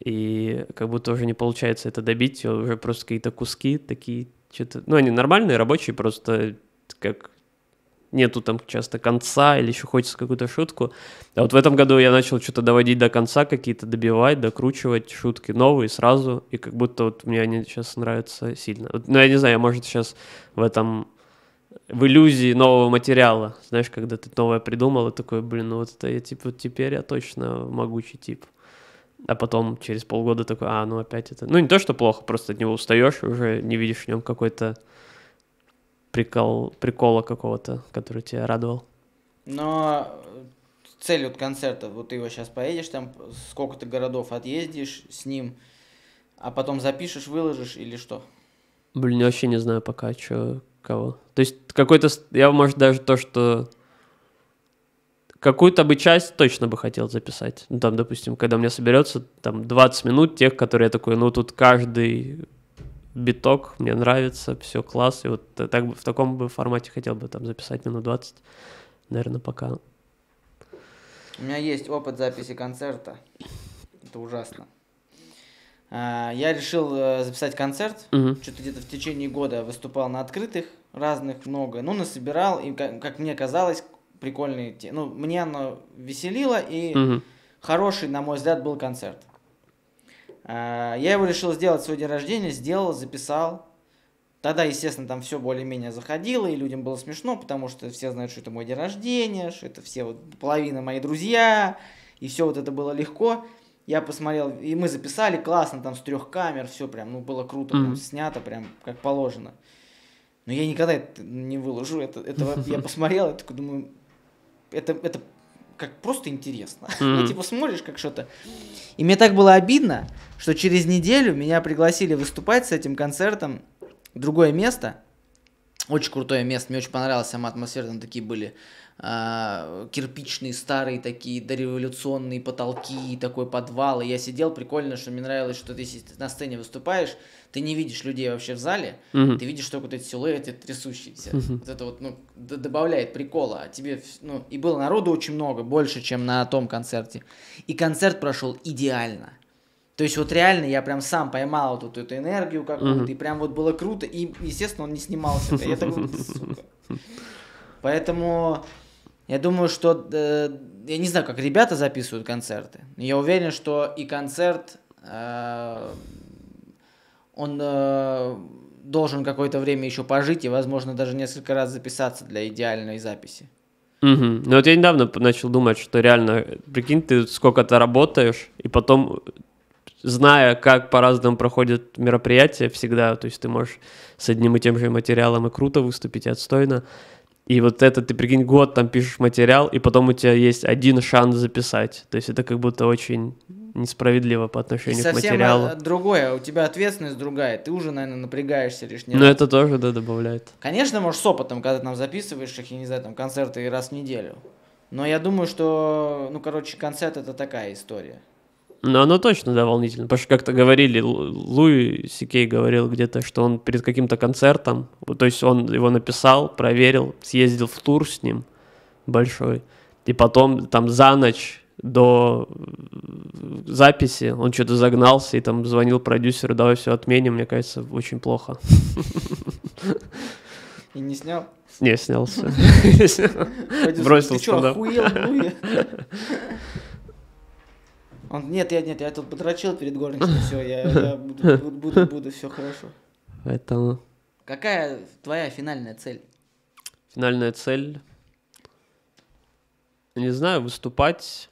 И как будто уже не получается это добить, уже просто какие-то куски такие, что-то... Ну, они нормальные, рабочие, просто как нету там часто конца или еще хочется какую-то шутку. А вот в этом году я начал что-то доводить до конца, какие-то добивать, докручивать шутки новые сразу, и как будто вот мне они сейчас нравятся сильно. Вот, ну, я не знаю, я, может, сейчас в этом в иллюзии нового материала, знаешь, когда ты новое придумал, и такой, блин, ну вот это я, типа, вот теперь я точно могучий тип. А потом через полгода такой, а, ну опять это... Ну не то, что плохо, просто от него устаешь, уже не видишь в нем какой-то прикол, прикола какого-то, который тебя радовал? Но э, цель от концерта, вот ты его сейчас поедешь, там сколько-то городов отъездишь с ним, а потом запишешь, выложишь или что? Блин, я вообще не знаю пока, что, кого. То есть какой-то, я, может, даже то, что какую-то бы часть точно бы хотел записать. Ну, там, допустим, когда у меня соберется там 20 минут тех, которые я такой, ну, тут каждый биток, мне нравится, все класс. И вот так, бы в таком бы формате хотел бы там записать минут 20. Наверное, пока. У меня есть опыт записи концерта. Это ужасно. А, я решил э, записать концерт. Угу. Что-то где-то в течение года выступал на открытых разных много. Ну, насобирал, и, как, мне казалось, прикольные... Ну, мне оно веселило, и угу. хороший, на мой взгляд, был концерт. А, я его решил сделать свой день рождения, сделал, записал. Тогда, естественно, там все более-менее заходило, и людям было смешно, потому что все знают, что это мой день рождения, что это все вот половина мои друзья, и все вот это было легко. Я посмотрел, и мы записали классно, там с трех камер, все прям, ну было круто, mm-hmm. прям, снято прям как положено. Но я никогда это не выложу, это, это я посмотрел, я такой думаю, это, это как просто интересно. Mm-hmm. ну, типа, смотришь как что-то. И мне так было обидно, что через неделю меня пригласили выступать с этим концертом в другое место. Очень крутое место, мне очень понравилась сама атмосфера, там такие были а, кирпичные старые такие дореволюционные потолки и такой подвал. И я сидел, прикольно, что мне нравилось, что ты, на сцене выступаешь, ты не видишь людей вообще в зале, угу. ты видишь только вот эти силуэты трясущиеся. Угу. Вот это вот, ну, добавляет прикола. А тебе, ну, и было народу очень много, больше, чем на том концерте. И концерт прошел идеально. То есть вот реально я прям сам поймал вот эту эту энергию какую-то, mm-hmm. и прям вот было круто, и, естественно, он не снимался. Я такой, сука. Поэтому я думаю, что... Э, я не знаю, как ребята записывают концерты. Я уверен, что и концерт... Э, он э, должен какое-то время еще пожить и, возможно, даже несколько раз записаться для идеальной записи. Угу. Ну вот я недавно начал думать, что реально, прикинь, ты сколько то работаешь, и потом, зная, как по-разному проходят мероприятия всегда, то есть ты можешь с одним и тем же материалом и круто выступить, и отстойно, и вот это ты, прикинь, год там пишешь материал, и потом у тебя есть один шанс записать. То есть это как будто очень несправедливо по отношению и к э, материалу. Совсем другое, у тебя ответственность другая, ты уже, наверное, напрягаешься лишний Но ну, раз. это тоже, да, добавляет. Конечно, может, с опытом, когда ты там записываешь их, я не знаю, там, концерты раз в неделю. Но я думаю, что, ну, короче, концерт это такая история. Но оно точно, да, волнительно. Потому что как-то говорили, Луи Сикей говорил где-то, что он перед каким-то концертом, то есть он его написал, проверил, съездил в тур с ним большой. И потом там за ночь до э, записи он что-то загнался и там звонил продюсеру, давай все отменим, мне кажется, очень плохо. И не снял? Не, снялся. Бросился, да. Он, нет, я, нет, я тут подрочил перед горничной, все, я, буду, буду, буду, буду, все хорошо. Поэтому... Какая твоя финальная цель? Финальная цель? Не знаю, выступать.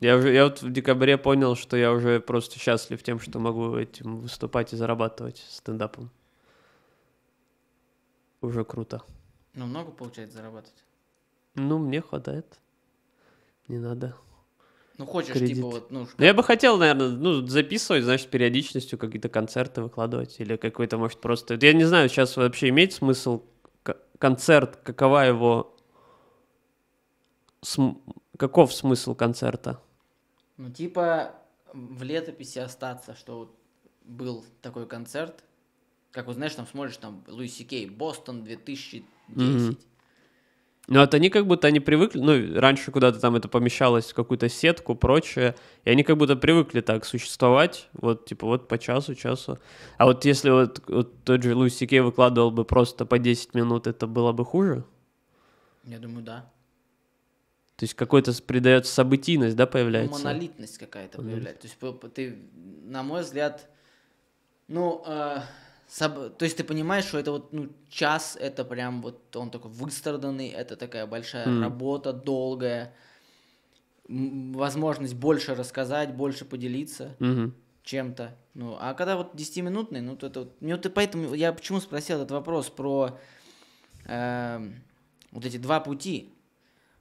Я, уже, я вот в декабре понял, что я уже просто счастлив тем, что могу этим выступать и зарабатывать стендапом. Уже круто. Ну, много получается зарабатывать? Ну, мне хватает. Не надо ну, хочешь, типа, кредит. типа, вот, ну... Как... Ну, я бы хотел, наверное, ну, записывать, значит, периодичностью какие-то концерты выкладывать или какой-то, может, просто... Я не знаю, сейчас вообще имеет смысл концерт, какова его... См... Каков смысл концерта? Ну, типа, в летописи остаться, что вот был такой концерт, как вот, знаешь, там смотришь, там, Луиси Кей, Бостон 2010, mm-hmm. Ну вот они как будто они привыкли, ну, раньше куда-то там это помещалось в какую-то сетку, прочее, и они как будто привыкли так существовать, вот, типа, вот по часу, часу. А вот если вот, вот тот же Луис Сикей выкладывал бы просто по 10 минут, это было бы хуже? Я думаю, да. То есть какой-то придается событийность, да, ну, появляется? монолитность какая-то появляется. То есть ты, на мой взгляд, ну, э, Соб... То есть ты понимаешь, что это вот ну, час, это прям вот он такой выстраданный, это такая большая mm. работа, долгая, возможность больше рассказать, больше поделиться mm-hmm. чем-то. Ну, а когда вот 10-минутный, ну, то это вот... Мне ну, вот и поэтому я почему спросил этот вопрос про э, вот эти два пути.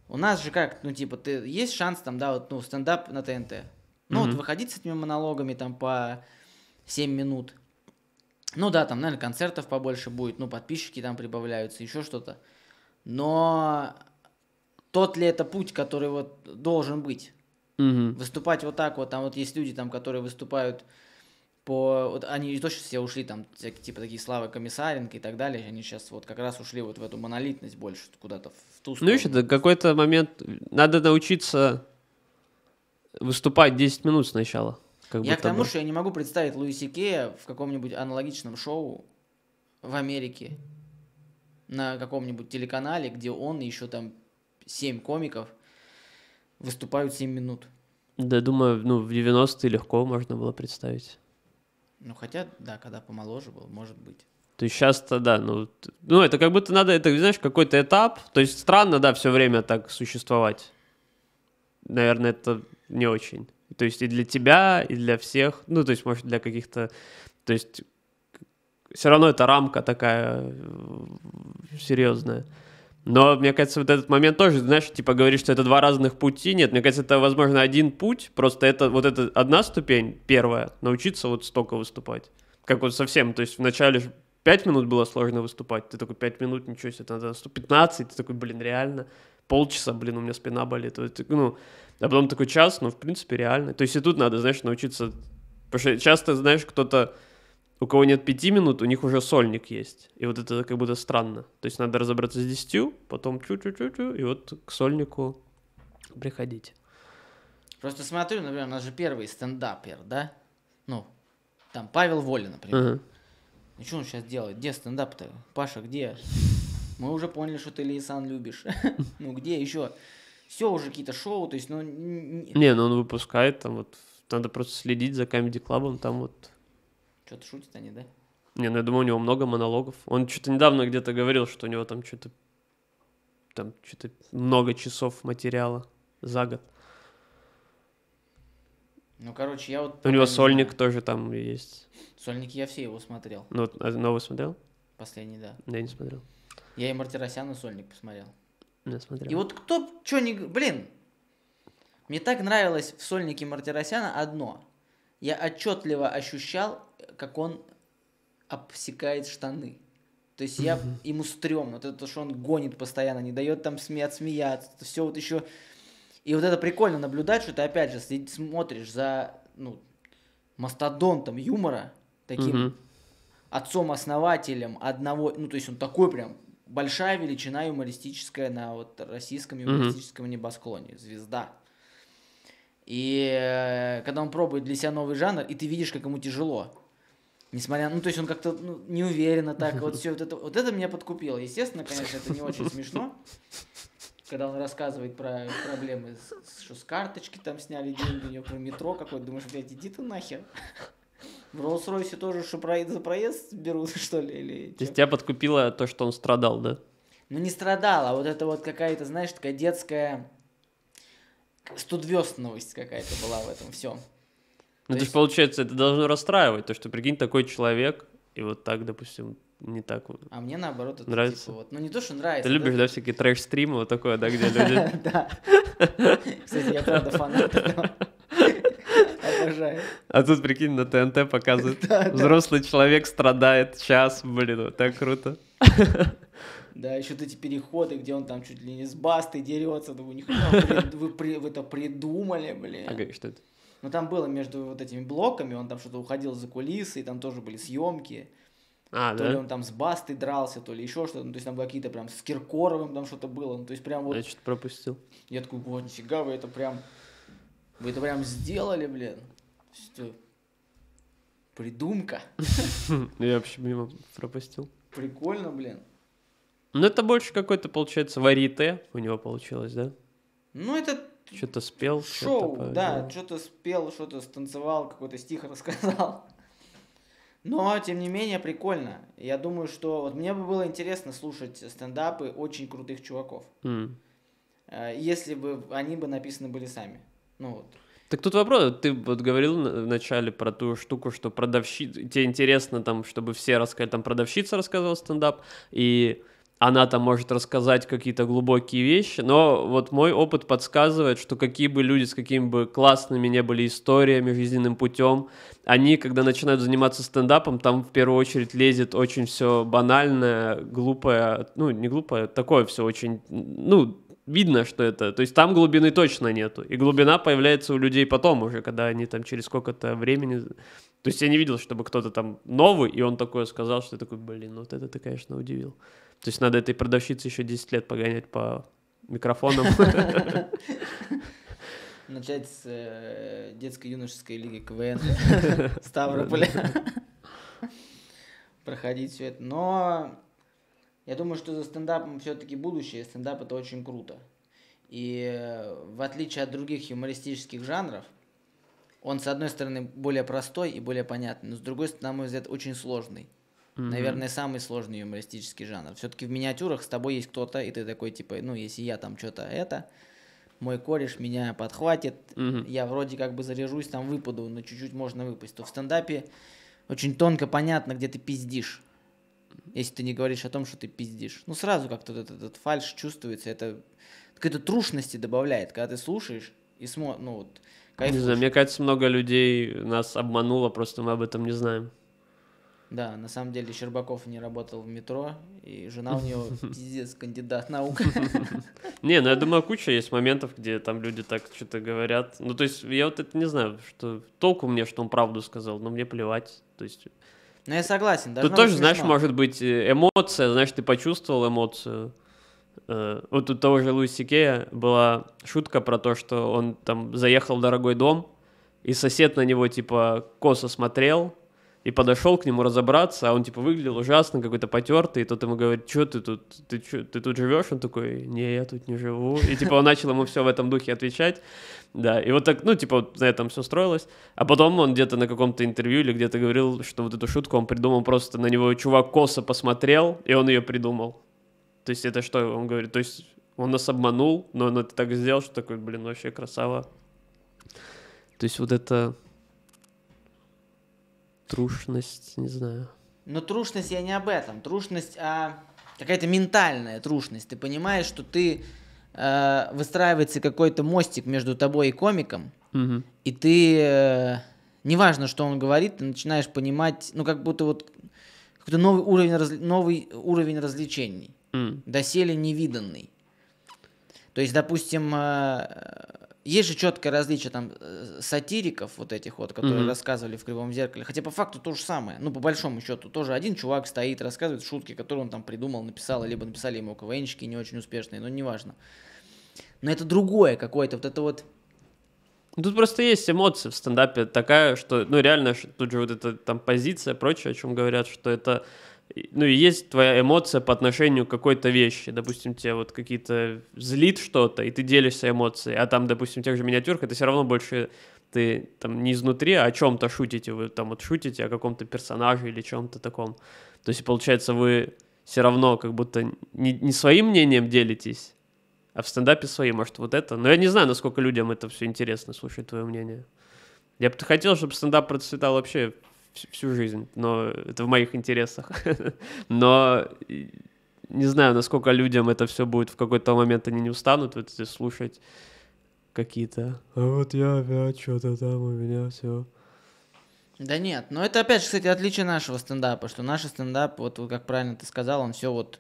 У нас же как, ну, типа, ты есть шанс там, да, вот, ну, стендап на ТНТ. Ну, mm-hmm. вот выходить с этими монологами там по 7 минут – ну да, там, наверное, концертов побольше будет, ну, подписчики там прибавляются, еще что-то. Но тот ли это путь, который вот должен быть? Угу. Выступать вот так вот, там вот есть люди, там, которые выступают по... Вот они точно все ушли, там, типа, такие Славы Комиссаренко и так далее, они сейчас вот как раз ушли вот в эту монолитность больше, куда-то в ту ну, сторону. Ну, еще до какой-то момент надо научиться выступать 10 минут сначала как я к тому, бы... что я не могу представить Луиси Кея в каком-нибудь аналогичном шоу в Америке на каком-нибудь телеканале, где он и еще там семь комиков выступают 7 минут. Да, думаю, ну, в 90-е легко можно было представить. Ну, хотя, да, когда помоложе был, может быть. То есть сейчас-то, да, ну, ну, это как будто надо, это, знаешь, какой-то этап. То есть странно, да, все время так существовать. Наверное, это не очень. То есть и для тебя, и для всех, ну, то есть, может, для каких-то, то есть, все равно это рамка такая э, серьезная. Но, мне кажется, вот этот момент тоже, знаешь, типа говоришь, что это два разных пути. Нет, мне кажется, это, возможно, один путь, просто это вот это одна ступень, первая, научиться вот столько выступать. Как вот совсем, то есть вначале же пять минут было сложно выступать, ты такой пять минут, ничего себе, надо 115, ты такой, блин, реально, полчаса, блин, у меня спина болит. Вот, ну, а потом такой час, ну, в принципе, реально. То есть и тут надо, знаешь, научиться... Потому что часто, знаешь, кто-то, у кого нет пяти минут, у них уже сольник есть. И вот это как будто странно. То есть надо разобраться с десятью, потом чу-чу-чу-чу, и вот к сольнику приходить. Просто смотрю, например, у нас же первый стендапер, да? Ну, там Павел Воля, например. Uh-huh. Ну что он сейчас делает? Где стендап-то? Паша, где? Мы уже поняли, что ты Лейсан любишь. ну где еще? все уже какие-то шоу, то есть, ну... Не, ну он выпускает, там вот, надо просто следить за Comedy Club, там вот... Что-то шутят они, да? Не, ну я думаю, у него много монологов. Он что-то недавно где-то говорил, что у него там что-то... Там что-то много часов материала за год. Ну, короче, я вот... У него сольник знаю. тоже там есть. Сольник я все его смотрел. Ну, а новый смотрел? Последний, да. Я не смотрел. Я и Мартиросяна сольник посмотрел. Я И вот кто что не... Блин, мне так нравилось в сольнике Мартиросяна одно. Я отчетливо ощущал, как он обсекает штаны. То есть я ему стрём вот это то, что он гонит постоянно, не дает там смеяться, смеяться, все вот еще. И вот это прикольно наблюдать, что ты опять же смотришь за ну, мастодонтом юмора, таким отцом-основателем одного, ну то есть он такой прям большая величина юмористическая на вот российском юмористическом mm-hmm. небосклоне. Звезда. И э, когда он пробует для себя новый жанр, и ты видишь, как ему тяжело. Несмотря, ну, то есть он как-то ну, неуверенно так, вот все вот это, вот это меня подкупило. Естественно, конечно, это не очень смешно, когда он рассказывает про проблемы, с, что с карточки там сняли деньги у него, про метро какой-то, думаешь, блядь, иди ты нахер. В роллс-ройсе тоже что проезд за проезд берут, что ли? Или то есть тебя подкупило то, что он страдал, да? Ну не страдал, а вот это вот какая-то, знаешь, такая детская студвестность какая-то была в этом всем. Ну, то, то есть, получается, это должно расстраивать, то, что, прикинь, такой человек, и вот так, допустим, не так вот. А мне наоборот это нравится. Типа, вот, ну не то, что нравится. Ты любишь, да, да всякие трэш-стримы, вот такое, да, где люди... Да. Кстати, я правда фанат Обожаю. А тут, прикинь, на ТНТ показывают. Да, Взрослый да. человек страдает час, блин, вот так круто. Да, еще вот эти переходы, где он там чуть ли не с бастой дерется, думаю, нихуя, вы, вы, это придумали, блин. А okay, что это? Ну там было между вот этими блоками, он там что-то уходил за кулисы, и там тоже были съемки. А, то да? ли он там с Бастой дрался, то ли еще что-то. Ну, то есть там какие-то прям с Киркоровым там что-то было. Ну, то есть прям вот... А я что-то пропустил. Я такой, вот, нифига, вы это прям... Вы это прям сделали, блин. Что? Придумка. Я вообще мимо пропустил. Прикольно, блин. Ну, это больше какой-то, получается, варите э, у него получилось, да? Ну, это... Что-то спел. Шоу, что да, что-то спел, что-то станцевал, какой-то стих рассказал. Но, тем не менее, прикольно. Я думаю, что вот мне бы было интересно слушать стендапы очень крутых чуваков. Mm. Если бы они бы написаны были сами. Ну вот. Так тут вопрос, ты вот говорил вначале про ту штуку, что продавщица, тебе интересно там, чтобы все рассказали, там продавщица рассказывала стендап, и она там может рассказать какие-то глубокие вещи, но вот мой опыт подсказывает, что какие бы люди с какими бы классными не были историями, жизненным путем, они, когда начинают заниматься стендапом, там в первую очередь лезет очень все банальное, глупое, ну, не глупое, такое все очень, ну, видно, что это... То есть там глубины точно нету. И глубина появляется у людей потом уже, когда они там через сколько-то времени... То есть я не видел, чтобы кто-то там новый, и он такое сказал, что я такой, блин, ну вот это ты, конечно, удивил. То есть надо этой продавщице еще 10 лет погонять по микрофонам. Начать с э, детской юношеской лиги КВН Ставрополя. Проходить все это. Но я думаю, что за стендапом все-таки будущее, стендап это очень круто. И э, в отличие от других юмористических жанров, он, с одной стороны, более простой и более понятный, но с другой стороны, на мой взгляд, очень сложный. Mm-hmm. Наверное, самый сложный юмористический жанр. Все-таки в миниатюрах с тобой есть кто-то, и ты такой, типа, ну, если я там что-то это, мой кореш меня подхватит, mm-hmm. я вроде как бы заряжусь, там выпаду, но чуть-чуть можно выпасть. То в стендапе очень тонко понятно, где ты пиздишь если ты не говоришь о том, что ты пиздишь. Ну, сразу как-то этот, этот фальш чувствуется, это какой-то трушности добавляет, когда ты слушаешь и смотришь, ну, вот, кайфуешь. Не знаю, мне кажется, много людей нас обмануло, просто мы об этом не знаем. Да, на самом деле Щербаков не работал в метро, и жена у него пиздец, кандидат наук. Не, ну я думаю, куча есть моментов, где там люди так что-то говорят. Ну, то есть, я вот это не знаю, что толку мне, что он правду сказал, но мне плевать. То есть, но ну, я согласен. Тут тоже, знаешь, может быть э, эмоция, знаешь, ты почувствовал эмоцию. Э, вот у того же Луиси Кея была шутка про то, что он там заехал в дорогой дом, и сосед на него типа косо смотрел, и подошел к нему разобраться, а он типа выглядел ужасно, какой-то потертый, и тот ему говорит, что ты тут, ты, чё, ты тут живешь? Он такой, не, я тут не живу. И типа он начал ему все в этом духе отвечать, да, и вот так, ну типа вот на этом все строилось, а потом он где-то на каком-то интервью или где-то говорил, что вот эту шутку он придумал просто на него чувак косо посмотрел, и он ее придумал. То есть это что он говорит? То есть он нас обманул, но он это так сделал, что такой, блин, вообще красава. То есть вот это Трушность, не знаю. Но трушность я не об этом. Трушность, а какая-то ментальная трушность. Ты понимаешь, что ты э, выстраивается какой-то мостик между тобой и комиком, угу. и ты, э, неважно, что он говорит, ты начинаешь понимать, ну, как будто вот какой-то новый уровень, раз, новый уровень развлечений, mm. доселе невиданный. То есть, допустим, э, есть же четкое различие там э, сатириков вот этих вот, которые mm-hmm. рассказывали в Кривом зеркале. Хотя по факту то же самое. Ну, по большому счету, тоже один чувак стоит, рассказывает шутки, которые он там придумал, написал, либо написали ему КВНщики не очень успешные, но неважно. Но это другое какое-то, вот это вот... Тут просто есть эмоции в стендапе такая, что, ну, реально, тут же вот эта там позиция, прочее, о чем говорят, что это ну, и есть твоя эмоция по отношению к какой-то вещи. Допустим, тебе вот какие-то злит что-то, и ты делишься эмоцией, а там, допустим, тех же миниатюрках, это все равно больше ты там не изнутри, а о чем-то шутите, вы там вот шутите о каком-то персонаже или чем-то таком. То есть, получается, вы все равно как будто не, не своим мнением делитесь, а в стендапе своим, может, вот это. Но я не знаю, насколько людям это все интересно, слушать твое мнение. Я бы хотел, чтобы стендап процветал вообще всю жизнь, но это в моих интересах. Но не знаю, насколько людям это все будет в какой-то момент, они не устанут вот здесь слушать какие-то. А вот я опять что-то там у меня все. Да нет, но это опять же, кстати, отличие нашего стендапа, что наш стендап, вот, как правильно ты сказал, он все вот...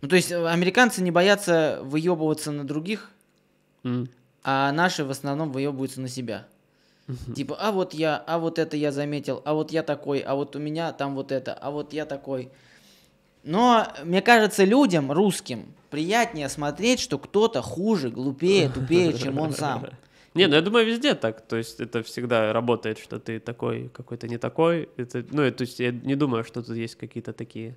Ну, то есть э, американцы не боятся выебываться на других, mm. а наши в основном выебываются на себя. Угу. Типа, а вот я, а вот это я заметил, а вот я такой, а вот у меня там вот это, а вот я такой. Но мне кажется, людям, русским, приятнее смотреть, что кто-то хуже, глупее, тупее, чем он сам. Не, ну я думаю, везде так. То есть это всегда работает, что ты такой, какой-то не такой. Это, ну, то есть я не думаю, что тут есть какие-то такие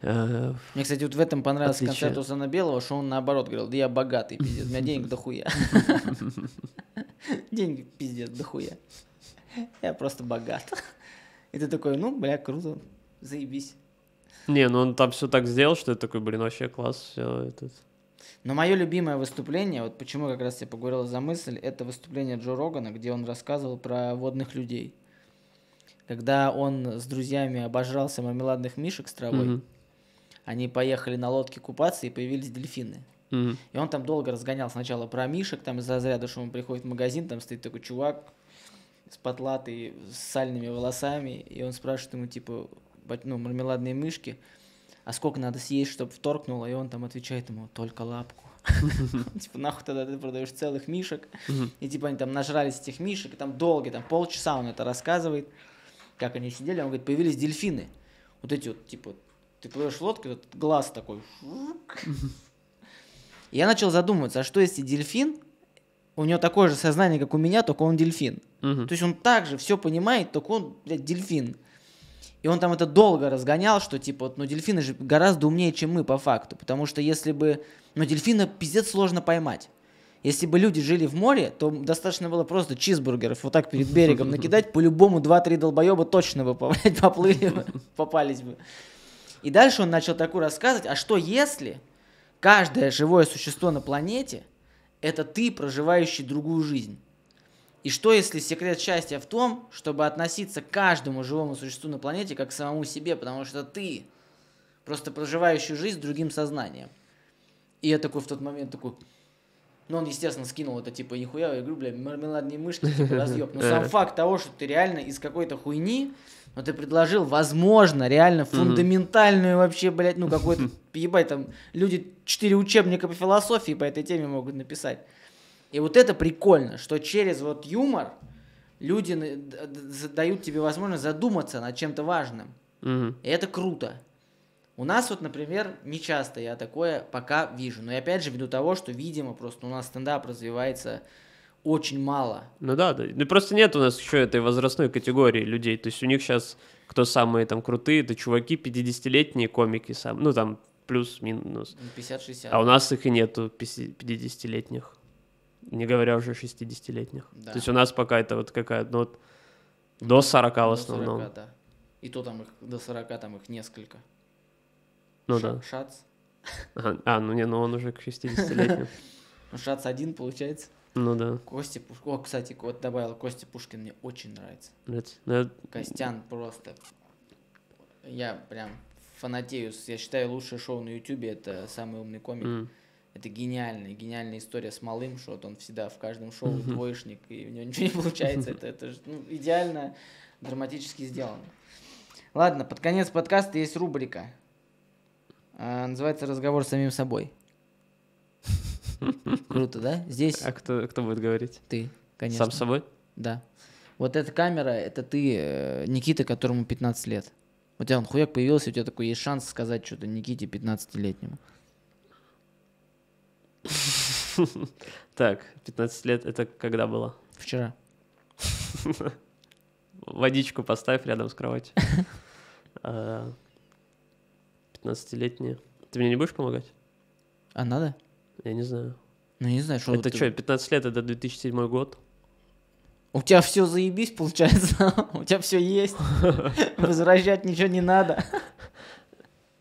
Э, Мне, кстати, вот в этом понравился отличие... у Усана Белого, что он наоборот говорил, да я богатый, пиздец, у меня денег дохуя. Деньги, пиздец, дохуя. Я просто богат. И ты такой, ну, бля, круто, заебись. Не, ну он там все так сделал, что это такой, блин, вообще класс, все этот. Но мое любимое выступление, вот почему как раз я поговорил за мысль, это выступление Джо Рогана, где он рассказывал про водных людей. Когда он с друзьями обожрался мармеладных мишек с травой, mm-hmm они поехали на лодке купаться, и появились дельфины. Mm-hmm. И он там долго разгонял сначала про мишек, там из-за заряда, что он приходит в магазин, там стоит такой чувак с потлатой, с сальными волосами, и он спрашивает ему, типа, ну, мармеладные мышки, а сколько надо съесть, чтобы вторкнуло, и он там отвечает ему, только лапку. Типа, нахуй тогда ты продаешь целых мишек. И типа они там нажрались этих мишек, и там долго, там полчаса он это рассказывает, как они сидели. Он говорит, появились дельфины. Вот эти вот, типа, ты плывешь в лодке, этот глаз такой. Я начал задумываться, а что если дельфин, у него такое же сознание, как у меня, только он дельфин. Угу. То есть он также все понимает, только он, блядь, дельфин. И он там это долго разгонял, что типа, вот, ну дельфины же гораздо умнее, чем мы по факту. Потому что если бы... Ну дельфина пиздец сложно поймать. Если бы люди жили в море, то достаточно было просто чизбургеров вот так перед берегом накидать, по-любому 2-3 долбоеба точно бы поплыли, попались бы. И дальше он начал такую рассказывать, а что если каждое живое существо на планете – это ты, проживающий другую жизнь? И что если секрет счастья в том, чтобы относиться к каждому живому существу на планете как к самому себе, потому что ты просто проживающий жизнь с другим сознанием? И я такой в тот момент такой, но ну, он, естественно, скинул это, типа, нихуя, я говорю, бля, мармеладные мышки, типа, разъеб. Но э. сам факт того, что ты реально из какой-то хуйни, но ты предложил, возможно, реально фундаментальную вообще, блядь, ну, какой-то, ебать, там, люди четыре учебника по философии по этой теме могут написать. И вот это прикольно, что через вот юмор люди дают тебе возможность задуматься над чем-то важным. Угу. И это круто. У нас вот, например, не часто я такое пока вижу. Но и опять же, ввиду того, что, видимо, просто у нас стендап развивается очень мало. Ну да, да. Ну просто нет у нас еще этой возрастной категории людей. То есть у них сейчас кто самые там крутые, это чуваки 50-летние комики сам. Ну там плюс-минус. 50-60. А у нас их и нету 50-летних. Не говоря уже 60-летних. Да. То есть у нас пока это вот какая ну, вот до 40 в основном. До 40, да. И то там их до 40 там их несколько. Ну Ша- да. Шац. А, а, ну не, ну он уже к 60-летним. Ну, Шац один, получается. Ну да. Костя Пушкин. О, кстати, вот добавил Костя Пушкин, мне очень нравится. Блять, ну, Костян просто. Я прям фанатею. Я считаю, лучшее шоу на Ютубе это самый умный комик. Mm. Это гениальная, гениальная история с малым, что вот он всегда в каждом шоу mm-hmm. двоечник, и у него ничего не получается. Это, это же ну, идеально драматически сделано. Ладно, под конец подкаста есть рубрика а, называется «Разговор с самим собой». Круто, да? Здесь... А кто, кто будет говорить? Ты, конечно. Сам собой? Да. Вот эта камера, это ты, э, Никита, которому 15 лет. У тебя он хуяк появился, у тебя такой есть шанс сказать что-то Никите 15-летнему. Так, 15 лет это когда было? Вчера. Водичку поставь рядом с кроватью. А, 15-летняя. Ты мне не будешь помогать? А надо? Я не знаю. Ну, не знаю, что... Это ты... что, 15 лет, это 2007 год? У тебя все заебись, получается. У тебя все есть. Возвращать ничего не надо.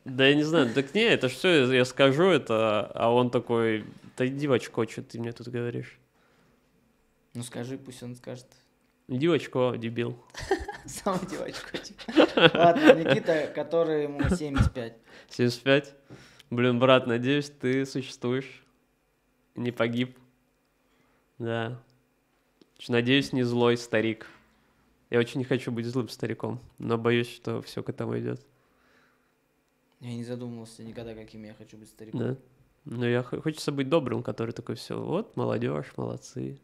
Да я не знаю, так не, это все я скажу, это, а он такой, да девочка что ты мне тут говоришь. Ну скажи, пусть он скажет. девочка, дебил. Самую девочку. Типа. Ладно, Никита, который ему 75. 75? Блин, брат, надеюсь, ты существуешь. Не погиб. Да. Надеюсь, не злой старик. Я очень не хочу быть злым стариком, но боюсь, что все к этому идет. Я не задумывался никогда, каким я хочу быть стариком. Да. Но я хочется быть добрым, который такой все, вот, молодежь, молодцы,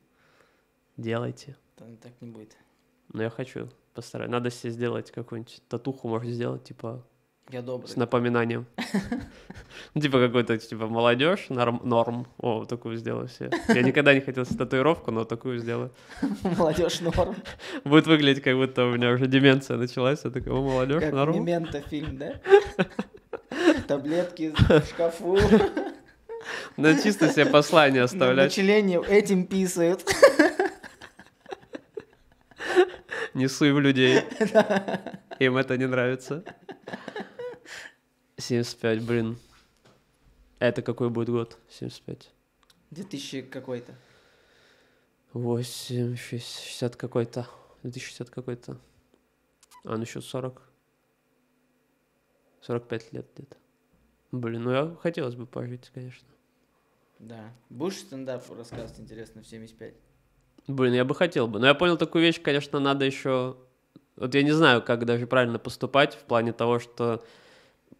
делайте. Да, так не будет. Но я хочу постараюсь. Надо себе сделать какую-нибудь татуху, можно сделать, типа... Я добрый. С напоминанием. Ну, типа какой-то, типа, молодежь, норм. О, такую сделаю все. Я никогда не хотел татуировку, но такую сделаю. Молодежь норм. Будет выглядеть, как будто у меня уже деменция началась. Я такой, о, молодежь норм. Как Мементо фильм, да? Таблетки в шкафу. На чисто себе послание оставлять. Начеление этим писают. Не суем людей. Им это не нравится. 75, блин. Это какой будет год? 75. 2000 какой-то. 8, 60 какой-то. 2060 какой-то. А, ну еще 40. 45 лет где-то. Блин, ну я хотелось бы пожить, конечно. Да. Будешь стендап рассказывать интересно в 75? Блин, я бы хотел бы. Но я понял такую вещь, конечно, надо еще... Вот я не знаю, как даже правильно поступать в плане того, что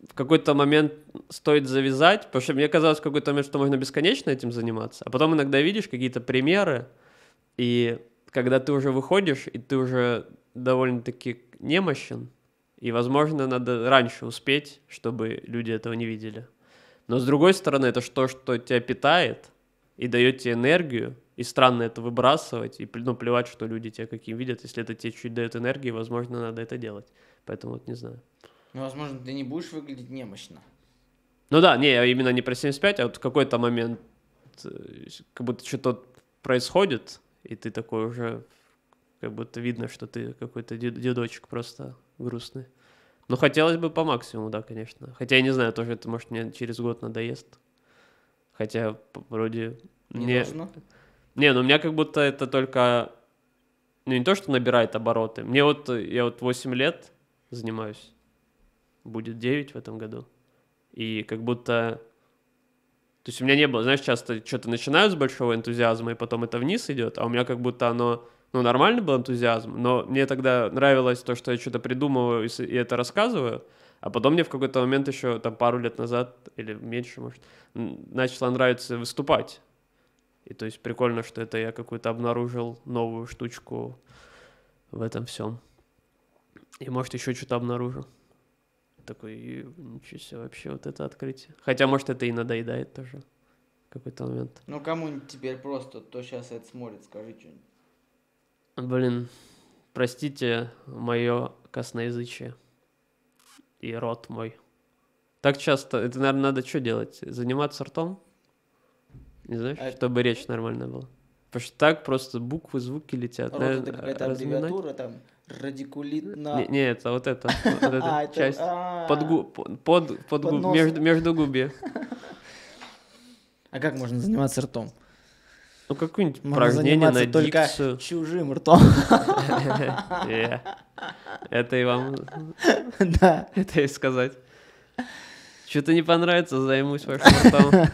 в какой-то момент стоит завязать, потому что мне казалось в какой-то момент, что можно бесконечно этим заниматься, а потом иногда видишь какие-то примеры, и когда ты уже выходишь, и ты уже довольно-таки немощен, и, возможно, надо раньше успеть, чтобы люди этого не видели. Но, с другой стороны, это что, что тебя питает и дает тебе энергию, и странно это выбрасывать, и ну, плевать, что люди тебя каким видят, если это тебе чуть дает энергии, возможно, надо это делать. Поэтому вот не знаю. Ну, возможно, ты не будешь выглядеть немощно. Ну да, не, я именно не про 75, а вот в какой-то момент э, как будто что-то происходит, и ты такой уже, как будто видно, что ты какой-то дедочек просто грустный. Ну, хотелось бы по максимуму, да, конечно. Хотя я не знаю, тоже это, может, мне через год надоест. Хотя вроде... Не, не... Должно. Не, ну у меня как будто это только... Ну не то, что набирает обороты. Мне вот... Я вот 8 лет занимаюсь. Будет 9 в этом году. И как будто... То есть у меня не было, знаешь, часто что-то начинают с большого энтузиазма, и потом это вниз идет, а у меня как будто оно ну, нормально был энтузиазм, но мне тогда нравилось то, что я что-то придумываю и это рассказываю, а потом мне в какой-то момент еще, там, пару лет назад, или меньше, может, начало нравиться выступать. И то есть прикольно, что это я какую-то обнаружил новую штучку в этом всем. И может еще что-то обнаружу. Такой, ничего себе, вообще вот это открытие. Хотя, может, это и надоедает тоже какой-то момент. Ну, кому теперь просто, то сейчас это смотрит, скажи что-нибудь. Блин, простите мое косноязычие и рот мой. Так часто, это, наверное, надо что делать? Заниматься ртом? Не знаешь, а... чтобы речь нормальная была. Потому что так просто буквы, звуки летят. Рот, а это какая-то а аббревиатура там. Радикулитно. Не, не, это вот это. Вот эта а, часть. Под губ, под, под губ, между, между губе. А как можно заниматься ртом? Ну, какое-нибудь Можно упражнение на только чужим ртом. Э, это и вам... Да. Это и сказать. Что-то не понравится, займусь вашим ртом.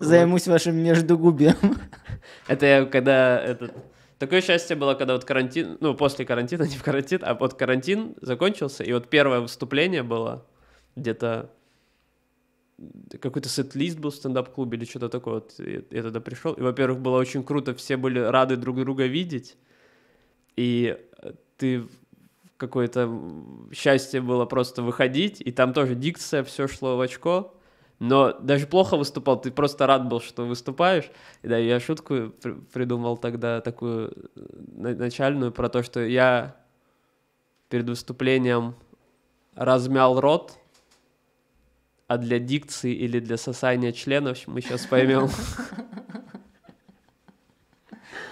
Займусь вашим междугубием. Это я когда этот... Такое счастье было, когда вот карантин, ну, после карантина, не в карантин, а вот карантин закончился, и вот первое выступление было где-то какой-то сет-лист был в стендап-клубе или что-то такое. Вот я, я тогда пришел. И, во-первых, было очень круто, все были рады друг друга видеть. И э, ты какое-то счастье было просто выходить, и там тоже дикция, все шло в очко но даже плохо выступал, ты просто рад был, что выступаешь. И да, я шутку при придумал тогда такую э, начальную про то, что я перед выступлением размял рот, а для дикции или для сосания членов мы сейчас поймем.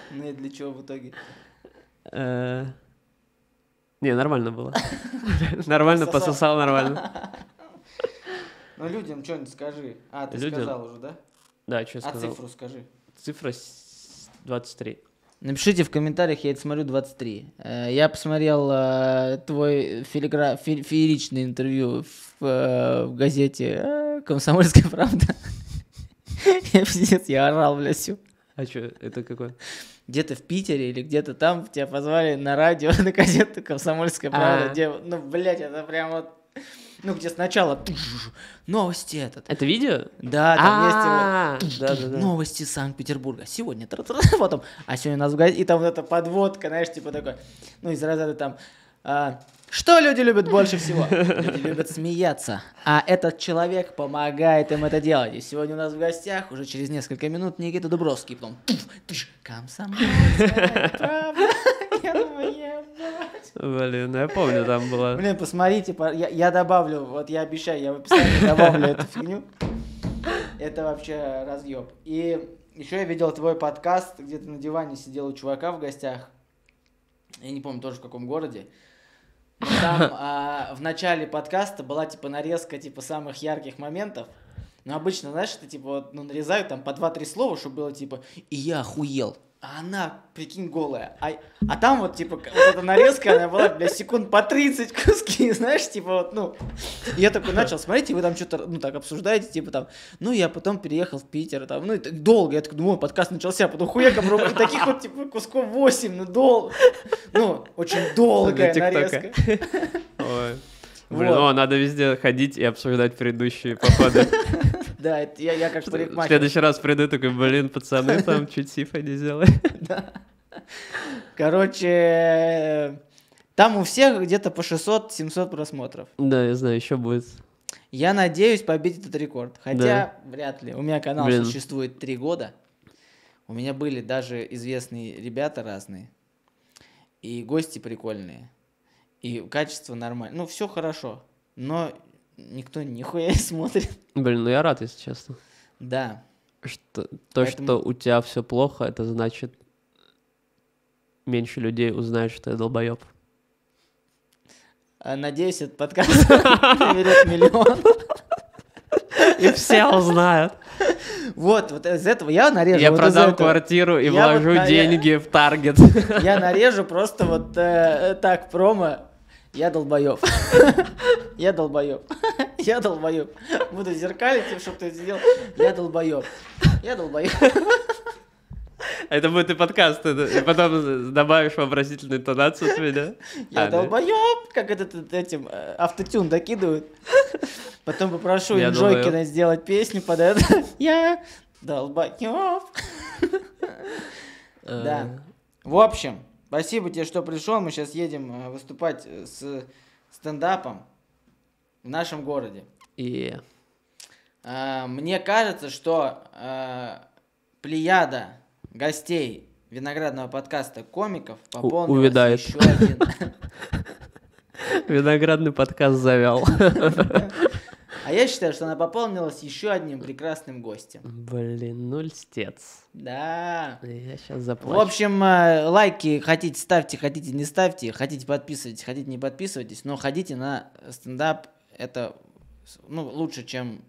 Ну и для чего в итоге? Э, не, нормально было. Нормально пососал, нормально. Ну, людям что-нибудь скажи. А, ты Людям? сказал уже, да? Да, что я А цифру скажи. Цифра с- 23. Напишите в комментариях, я это смотрю 23. Э, Я посмотрел э, твой филигра... фе- фееричное интервью в, э, в газете э, «Комсомольская правда». Я, пиздец, я орал, блядь, всю. А что, это какое? Где-то в Питере или где-то там тебя позвали на радио, на газету «Комсомольская правда». А. Ну, блядь, это прям вот ну, где сначала новости этот. Это видео? Да, там есть новости Санкт-Петербурга. Сегодня, вот там, а сегодня у нас и там вот эта подводка, знаешь, типа такой, ну, из разряда там, а, что люди любят больше всего? Люди любят смеяться. А этот человек помогает им это делать. И сегодня у нас в гостях уже через несколько минут Никита Дубровский. Потом, тыш, комсомольская правда. Блин, я помню, там было. Блин, посмотрите, я, я добавлю, вот я обещаю, я в описании добавлю эту фигню. Это вообще разъеб. И еще я видел твой подкаст, где ты на диване сидел у чувака в гостях. Я не помню тоже в каком городе. там а, в начале подкаста была типа нарезка типа самых ярких моментов. Но обычно, знаешь, это типа, ну, нарезают там по 2-3 слова, чтобы было типа «И я охуел». А она, прикинь, голая. А, а там вот, типа, вот эта нарезка, она была, для секунд по 30 куски, знаешь, типа, вот, ну. я такой начал смотреть, и вы там что-то, ну, так обсуждаете, типа, там, ну, я потом переехал в Питер, там, ну, и долго, я так думаю, ну, подкаст начался, потом хуяком рука, и таких вот, типа, кусков 8, ну, долго, ну, очень долгая нарезка. Ой. Блин, вот. ну, надо везде ходить и обсуждать предыдущие походы. Да, это я, я как парикмахер. В следующий раз приду, такой, блин, пацаны, там чуть сифа не сделали. Да. Короче, там у всех где-то по 600-700 просмотров. Да, я знаю, еще будет. Я надеюсь побить этот рекорд. Хотя, да. вряд ли. У меня канал Блин. существует три года. У меня были даже известные ребята разные. И гости прикольные. И качество нормально. Ну, все хорошо. Но никто нихуя не смотрит. Блин, ну я рад, если честно. Да. Что, то, Поэтому... что у тебя все плохо, это значит меньше людей узнает, что я долбоеб. А, надеюсь, этот подкаст наберет миллион. И все узнают. Вот, вот из этого я нарежу. Я вот продам квартиру и я вложу вот, деньги я, в таргет. Я нарежу просто вот э, э так промо. Я долбоёб, Я долбоёб, Я долбоёб. Буду зеркалить, чтобы ты сделал. Я долбоёб, Я долбоёб. А это будет и подкаст, и потом добавишь вопросительную интонацию от меня. Я а, долбоеб, как этот этим э, автотюн докидывают. Потом попрошу я Джойкина сделать песню под это. Я долбоёб. Э. Да. В общем, Спасибо тебе, что пришел. Мы сейчас едем э, выступать э, с стендапом в нашем городе. И yeah. А, мне кажется, что а, плеяда гостей виноградного подкаста комиков пополнилась Увидает. еще один. Виноградный подкаст завял. А я считаю, что она пополнилась еще одним прекрасным гостем. Блин, ну льстец. Да. Я сейчас заплачу. В общем, э, лайки хотите, ставьте, хотите, не ставьте. Хотите, подписывайтесь, хотите, не подписывайтесь. Но ходите на стендап. Это ну, лучше, чем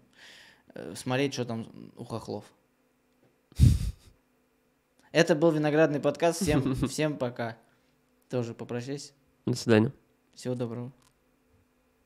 э, смотреть, что там у хохлов. Это был виноградный подкаст. Всем, всем пока. Тоже попрощайся. До свидания. Всего доброго.